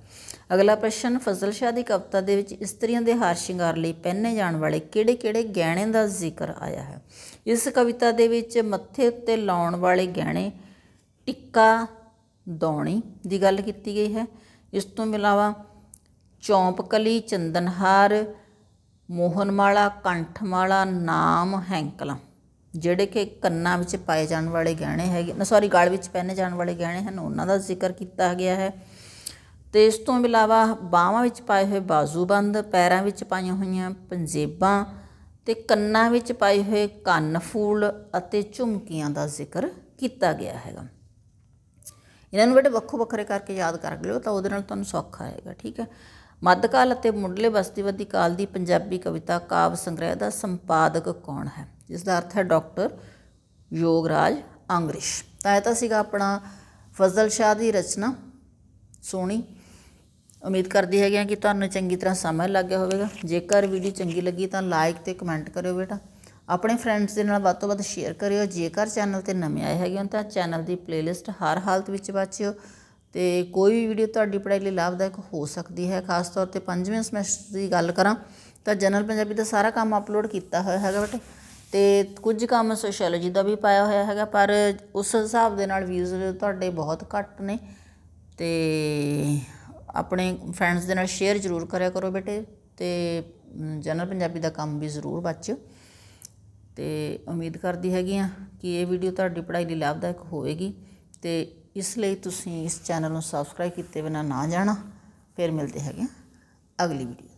ਅਗਲਾ ਪ੍ਰਸ਼ਨ ਫਜ਼ਲ ਸ਼ਾਹ ਦੀ ਕਵਿਤਾ ਦੇ ਵਿੱਚ ਇਸਤਰੀਆਂ ਦੇ ਹਾਰ ਸ਼ਿੰਗਾਰ ਲਈ ਪਹਿਨੇ ਜਾਣ ਵਾਲੇ ਕਿਹੜੇ-ਕਿਹੜੇ ਗਹਿਣੇ ਦਾ ਜ਼ਿਕਰ ਆਇਆ ਹੈ ਇਸ ਕਵਿਤਾ ਦੇ ਵਿੱਚ ਮੱਥੇ ਉੱਤੇ ਲਾਉਣ ਵਾਲੇ ਗਹਿਣੇ ਟਿੱਕਾ ਦੌਣੀ ਦੀ ਗੱਲ ਕੀਤੀ ਗਈ ਹੈ ਇਸ ਤੋਂ ਇਲਾਵਾ ਚੌਂਪ ਕਲੀ ਚੰਦਨ ਹਾਰ ਮੋਹਨ ਮਾਲਾ ਕੰਠ ਮਾਲਾ ਨਾਮ ਹੈਂਕਲਾ ਜਿਹੜੇ ਕਿ ਕੰਨਾਂ ਵਿੱਚ ਪਾਏ ਜਾਣ ਵਾਲੇ ਗਹਿਣੇ ਹੈਗੇ ਨਾ ਸੌਰੀ ਗਲ ਵਿੱਚ ਪਹਿਨੇ ਜਾਣ ਵਾਲੇ ਗਹਿਣੇ ਹਨ ਉਹਨਾਂ ਦਾ ਜ਼ਿਕਰ ਕੀਤਾ ਗਿਆ ਹੈ ਤੇ ਇਸ ਤੋਂ ਇਲਾਵਾ ਬਾਹਾਂ ਵਿੱਚ ਪਾਏ ਹੋਏ ਬਾਜ਼ੂਬੰਦ ਪੈਰਾਂ ਵਿੱਚ ਪਾਈਆਂ ਹੋਈਆਂ ਪੰਜੇਬਾਂ ਤੇ ਕੰਨਾਂ ਵਿੱਚ ਪਾਏ ਹੋਏ ਕੰਨ ਫੂਲ ਅਤੇ ਝੁਮਕੀਆਂ ਦਾ ਜ਼ਿਕਰ ਕੀਤਾ ਗਿਆ ਹੈਗਾ ਇਹਨਾਂ ਨੂੰ ਬੜੇ ਵੱਖੋ ਵੱਖਰੇ ਕਰਕੇ ਯਾਦ ਕਰ ਲਿਓ ਤਾਂ ਉਹਦੇ ਨਾਲ ਤੁਹਾਨੂੰ ਸੌਖਾ ਆਏਗਾ ਠੀਕ ਹੈ ਮੱਧਕਾਲ ਅਤੇ ਮੁੱਢਲੇ ਬਸਤੀਵਾਦੀ ਕਾਲ ਦੀ ਪੰਜਾਬੀ ਕਵਿਤਾ ਕਾਵ ਸੰਗ੍ਰਹਿ ਦਾ ਸੰਪਾਦਕ ਕੌਣ ਹੈ ਜਿਸ ਦਾ ਅਰਥ ਹੈ ਡਾਕਟਰ ਯੋਗਰਾਜ ਅੰਗਰਿਸ਼ ਤਾਂ ਇਹ ਤਾਂ ਸੀਗਾ ਆਪਣਾ ਫਜ਼ਲ ਸ਼ਾਹ ਦੀ ਰਚਨਾ ਸੋਹਣੀ ਉਮੀਦ ਕਰਦੀ ਹੈਗੀ ਕਿ ਤੁਹਾਨੂੰ ਚੰਗੀ ਤਰ੍ਹਾਂ ਸਮਝ ਲੱਗ ਗਿਆ ਹੋਵੇਗਾ ਜੇਕਰ ਵੀਡੀਓ ਚੰਗੀ ਲੱਗੀ ਤਾਂ ਲਾਈਕ ਤੇ ਕਮੈਂਟ ਕਰਿਓ ਬੇਟਾ ਆਪਣੇ ਫਰੈਂਡਸ ਦੇ ਨਾਲ ਵੱਧ ਤੋਂ ਵੱਧ ਸ਼ੇਅਰ ਕਰਿਓ ਜੇਕਰ ਚੈਨਲ ਤੇ ਨਵੇਂ ਆਏ ਹੈਗੇ ਤਾਂ ਚੈਨਲ ਦੀ ਪਲੇਲਿਸਟ ਹਰ ਹਾਲਤ ਵਿੱਚ ਵਾਚਿਓ ਤੇ ਕੋਈ ਵੀ ਵੀਡੀਓ ਤੁਹਾਡੀ ਪੜ੍ਹਾਈ ਲਈ ਲਾਭਦਾਇਕ ਹੋ ਸਕਦੀ ਹੈ ਖਾਸ ਤੌਰ ਤੇ 5ਵੇਂ ਸਮੈਸਟਰ ਦੀ ਗੱਲ ਕਰਾਂ ਤਾਂ ਜਨਰਲ ਪੰਜਾਬੀ ਦਾ ਸਾਰਾ ਕੰਮ ਅਪਲੋਡ ਕੀਤਾ ਹੋਇਆ ਹੈਗਾ ਬੇਟੇ ਤੇ ਕੁਝ ਕੰਮ ਸੋਸ਼ੀਓਲੋਜੀ ਦਾ ਵੀ ਪਾਇਆ ਹੋਇਆ ਹੈਗਾ ਪਰ ਉਸ ਹਿਸਾਬ ਦੇ ਨਾਲ ਵਿਊਜ਼ ਤੁਹਾਡੇ ਬਹੁਤ ਘੱਟ ਨੇ ਤੇ ਆਪਣੇ ਫਰੈਂਡਸ ਦੇ ਨਾਲ ਸ਼ੇਅਰ ਜ਼ਰੂਰ ਕਰਿਆ ਕਰੋ ਬੇਟੇ ਤੇ ਜਨਰਲ ਪੰਜਾਬੀ ਦਾ ਕੰਮ ਵੀ ਜ਼ਰੂਰ ਬੱਚਿਓ ਤੇ ਉਮੀਦ ਕਰਦੀ ਹੈਗੀ ਆ ਕਿ ਇਹ ਵੀਡੀਓ ਤੁਹਾਡੀ ਪੜ੍ਹਾਈ ਲਈ ਲਾਭਦਾਇਕ ਹੋਵੇਗੀ ਤੇ ਇਸ ਲਈ ਤੁਸੀਂ ਇਸ ਚੈਨਲ ਨੂੰ ਸਬਸਕ੍ਰਾਈਬ ਕੀਤੇ ਬਿਨਾ ਨਾ ਜਾਣਾ ਫਿਰ ਮਿਲਦੇ ਹੈਗੇ ਅਗਲੀ ਵੀਡੀਓ